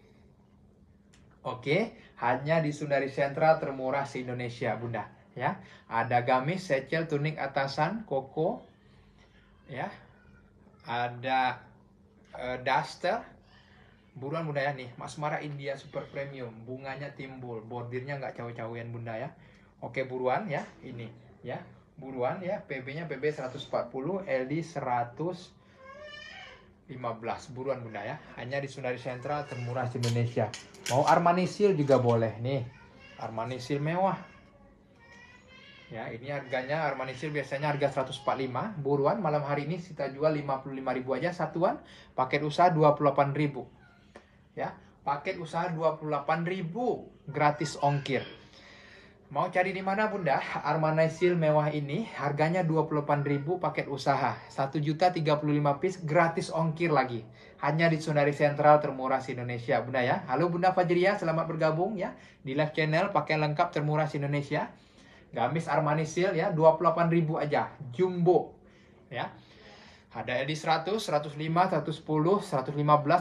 Oke, hanya di Sundari Sentra termurah si indonesia Bunda. Ya, ada gamis, secel, tunik atasan, koko, ya, ada uh, eh, duster, buruan Bunda ya nih, Mas Mara India Super Premium, bunganya timbul, bordirnya nggak cawe-cawean Bunda ya. Oke, buruan ya, ini ya, buruan ya, PB-nya PB 140, LD 100 15 buruan bunda ya hanya di Sundari Sentral termurah di Indonesia mau Armanisil juga boleh nih Armanisil mewah ya ini harganya Armanisil biasanya harga 145 buruan malam hari ini kita jual 55.000 aja satuan paket usaha 28.000 ya paket usaha 28.000 gratis ongkir Mau cari di mana bunda? Armani Seal mewah ini harganya 28.000 paket usaha. juta 1 35 piece gratis ongkir lagi. Hanya di Sundari Sentral termurah Indonesia bunda ya. Halo bunda Fajriya, selamat bergabung ya. Di live channel pakai lengkap termurah Indonesia. Gamis Armani Seal ya, 28.000 aja. Jumbo ya. Ada di 100, 105, 110, 115, 120,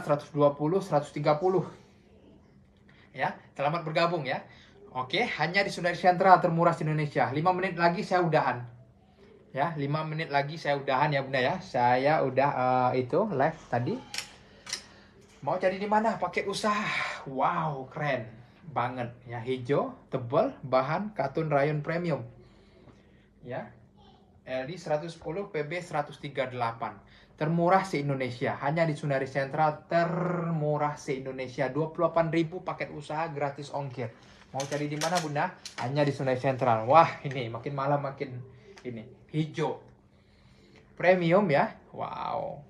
130. Ya, selamat bergabung ya. Oke, hanya di Sundari Sentral termurah di Indonesia. 5 menit lagi saya udahan. Ya, 5 menit lagi saya udahan ya Bunda ya. Saya udah uh, itu live tadi. Mau cari di mana? Pakai usaha. Wow, keren banget ya. Hijau, tebal, bahan katun rayon premium. Ya. LD 110 PB 138. Termurah si indonesia Hanya di Sundari Sentral termurah si indonesia 28.000 paket usaha gratis ongkir. Mau cari di mana bunda? Hanya di Sungai Sentral. Wah ini makin malam makin ini hijau. Premium ya. Wow.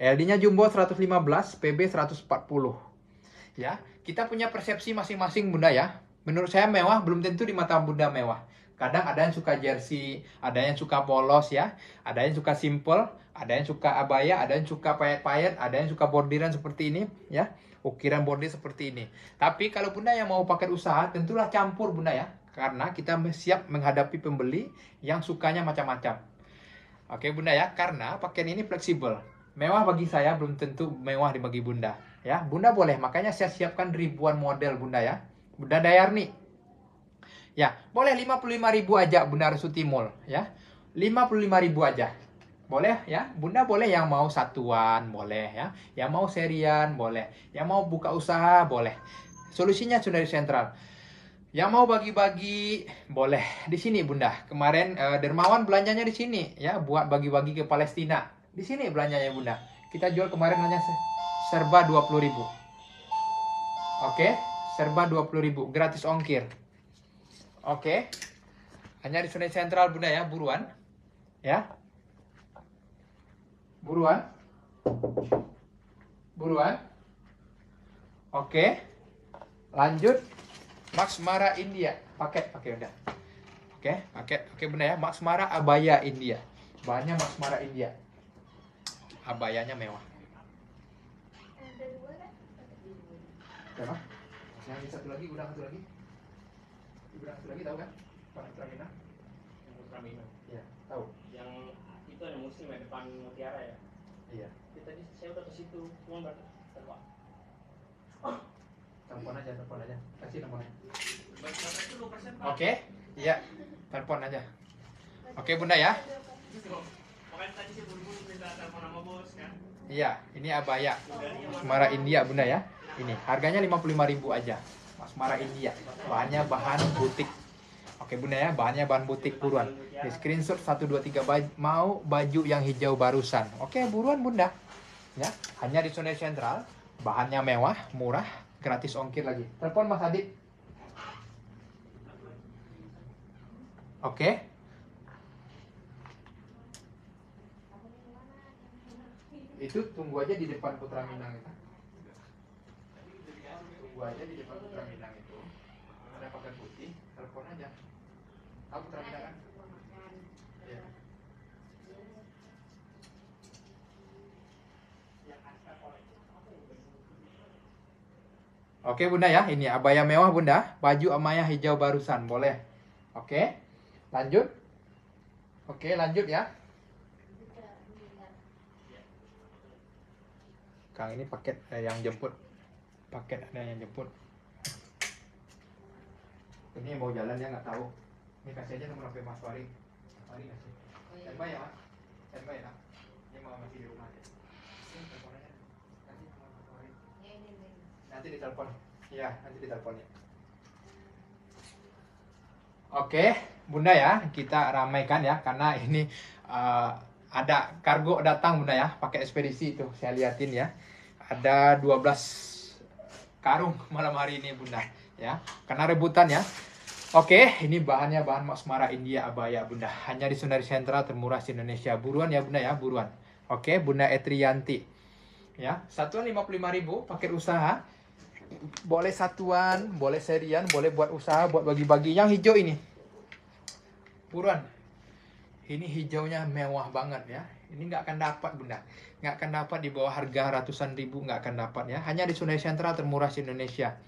LD-nya jumbo 115, PB 140. Ya, kita punya persepsi masing-masing Bunda ya. Menurut saya mewah belum tentu di mata Bunda mewah. Kadang ada yang suka jersey, ada yang suka polos ya, ada yang suka simple, ada yang suka abaya, ada yang suka payet-payet, ada yang suka bordiran seperti ini ya ukiran bordir seperti ini. Tapi kalau Bunda yang mau pakai usaha, tentulah campur Bunda ya. Karena kita siap menghadapi pembeli yang sukanya macam-macam. Oke Bunda ya, karena pakaian ini fleksibel. Mewah bagi saya belum tentu mewah bagi Bunda. Ya, Bunda boleh, makanya saya siapkan ribuan model Bunda ya. Bunda Dayarni. Ya, boleh 55.000 aja Bunda Resuti Mall ya. 55.000 aja boleh ya bunda boleh yang mau satuan boleh ya yang mau serian boleh yang mau buka usaha boleh solusinya sudah di sentral yang mau bagi-bagi boleh di sini bunda kemarin uh, dermawan belanjanya di sini ya buat bagi-bagi ke Palestina di sini belanjanya bunda kita jual kemarin hanya serba 20.000 ribu oke serba 20.000 ribu gratis ongkir oke hanya di sini Sentral bunda ya buruan ya Buruan. Buruan. Oke. Lanjut. Max Mara India. Pakai, oke udah. Oke, pakai. Oke benar ya. Max Mara abaya India. banyak Max Mara India. Abayanya mewah. ya, Masih satu lagi, udah satu lagi. udah satu lagi tahu kan? Pak nah. yang Ultramina itu ada muslim ya depan mutiara ya iya Jadi tadi saya udah ke situ cuma nggak terlalu oh. telepon aja telepon aja kasih telepon aja oke okay. iya telepon aja oke okay, bunda ya tadi minta kan Iya, ini abaya. Asmara India, Bunda ya. Ini harganya 55.000 aja. Asmara India. Bahannya bahan butik. Oke bunda ya, bahannya bahan butik buruan. Di screenshot 1, 2, 3, baju, mau baju yang hijau barusan. Oke buruan bunda. Ya, hanya di Sunda central. Bahannya mewah, murah, gratis ongkir lagi. Telepon Mas Adit. Oke. Itu tunggu aja di depan Putra Minang itu. Tunggu aja di depan Putra Minang itu. Ada pakai putih, telepon aja. Kamu kan? iya. Iya. Oke bunda ya, ini abaya mewah bunda, baju amaya hijau barusan, boleh. Oke, lanjut. Oke, lanjut ya. Kang ini paket eh, yang jemput, paket ada yang jemput. Ini mau jalan ya nggak tahu ini kasih aja nomor HP Mas Wari Wari kasih Terima ya Mas ya Ini mau masih di rumah aja iya, Nanti ditelepon Iya nanti ditelepon ya Oke, Bunda ya, kita ramaikan ya karena ini uh, ada kargo datang Bunda ya, pakai ekspedisi itu saya liatin ya. Ada 12 karung malam hari ini Bunda ya. Karena rebutan ya. Oke, ini bahannya bahan masmara India abaya, Bunda. Hanya di Sundari Sentra termurah di Indonesia. Buruan ya, Bunda ya, buruan. Oke, Bunda Etriyanti. Ya, satuan 55.000 paket usaha. Boleh satuan, boleh serian, boleh buat usaha, buat bagi-bagi. Yang hijau ini. Buruan. Ini hijaunya mewah banget ya. Ini nggak akan dapat, Bunda. Nggak akan dapat di bawah harga ratusan ribu, nggak akan dapat ya. Hanya di Sundari Sentra termurah di Indonesia.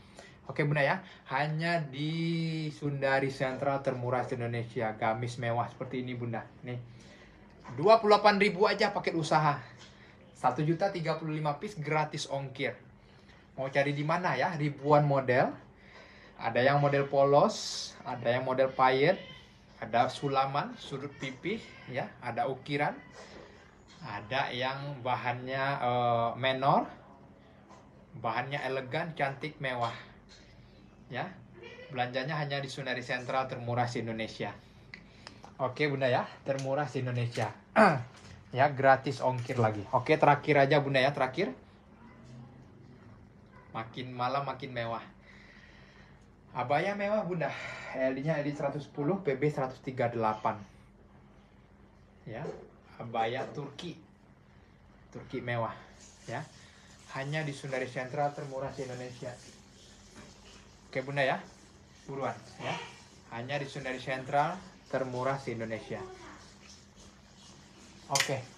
Oke Bunda ya, hanya di Sundari Sentral termurah di Indonesia. Gamis mewah seperti ini Bunda. Nih. ribu aja paket usaha. 1 juta 35 piece gratis ongkir. Mau cari di mana ya? Ribuan model. Ada yang model polos, ada yang model payet, ada sulaman, sudut pipih ya, ada ukiran. Ada yang bahannya uh, menor, bahannya elegan, cantik, mewah ya belanjanya hanya di Sunari Sentral termurah di Indonesia oke bunda ya termurah di Indonesia ya gratis ongkir lagi oke terakhir aja bunda ya terakhir makin malam makin mewah abaya mewah bunda LD nya LD 110 PB 138 ya abaya Turki Turki mewah ya hanya di Sundari Sentral termurah di Indonesia Oke bunda ya, buruan ya. Hanya di Sundari Sentral termurah di Indonesia. Oke.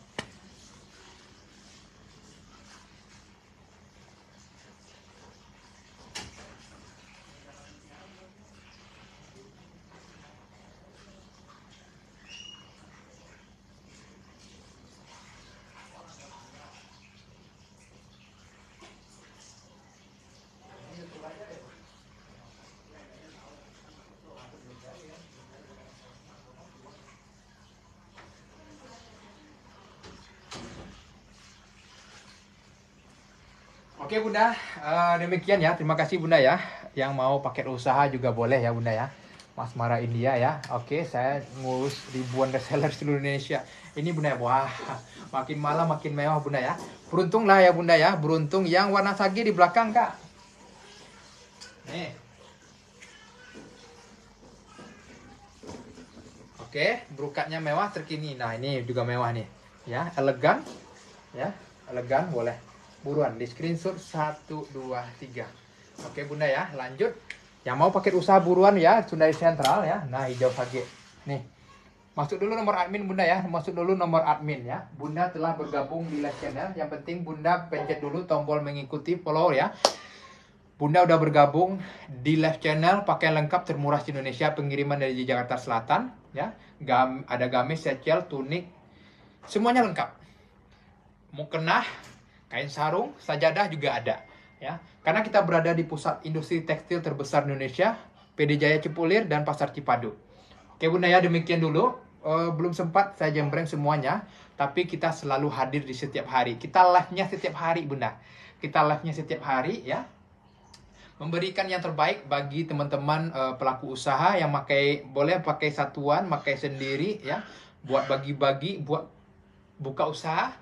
Oke Bunda, uh, demikian ya. Terima kasih Bunda ya. Yang mau paket usaha juga boleh ya Bunda ya. Mas Mara India ya. Oke, saya ngurus ribuan reseller seluruh Indonesia. Ini Bunda ya, wah makin malam makin mewah Bunda ya. Beruntung lah ya Bunda ya. Beruntung yang warna sage di belakang Kak. Nih. Oke, brokatnya mewah terkini. Nah, ini juga mewah nih. Ya, elegan. Ya, elegan boleh buruan di screenshot 1 2 3 oke bunda ya lanjut yang mau paket usaha buruan ya Sundari Sentral ya nah hijau pagi nih masuk dulu nomor admin bunda ya masuk dulu nomor admin ya bunda telah bergabung di live channel yang penting bunda pencet dulu tombol mengikuti follow ya Bunda udah bergabung di live channel pakai lengkap termurah di Indonesia pengiriman dari Jakarta Selatan ya. Gam, ada gamis, secel, tunik, semuanya lengkap. mau Mukenah, kain sarung, sajadah juga ada. Ya, karena kita berada di pusat industri tekstil terbesar Indonesia, PD Jaya Cipulir dan Pasar Cipadu. Oke Bunda ya demikian dulu. Uh, belum sempat saya jembreng semuanya, tapi kita selalu hadir di setiap hari. Kita live-nya setiap hari, Bunda. Kita live-nya setiap hari ya. Memberikan yang terbaik bagi teman-teman uh, pelaku usaha yang pakai boleh pakai satuan, pakai sendiri ya, buat bagi-bagi, buat buka usaha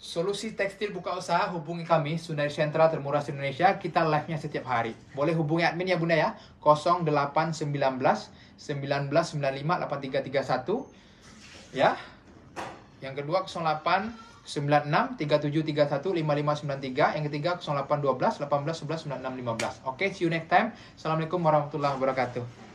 Solusi Tekstil Buka Usaha hubungi kami Sundari Sentra termurah di Indonesia. Kita live-nya setiap hari. Boleh hubungi admin ya Bunda ya. 0819 1995 8331 ya. Yang kedua 08 96 3731 5593 yang ketiga 12 18 11 96 15 oke okay, see you next time assalamualaikum warahmatullahi wabarakatuh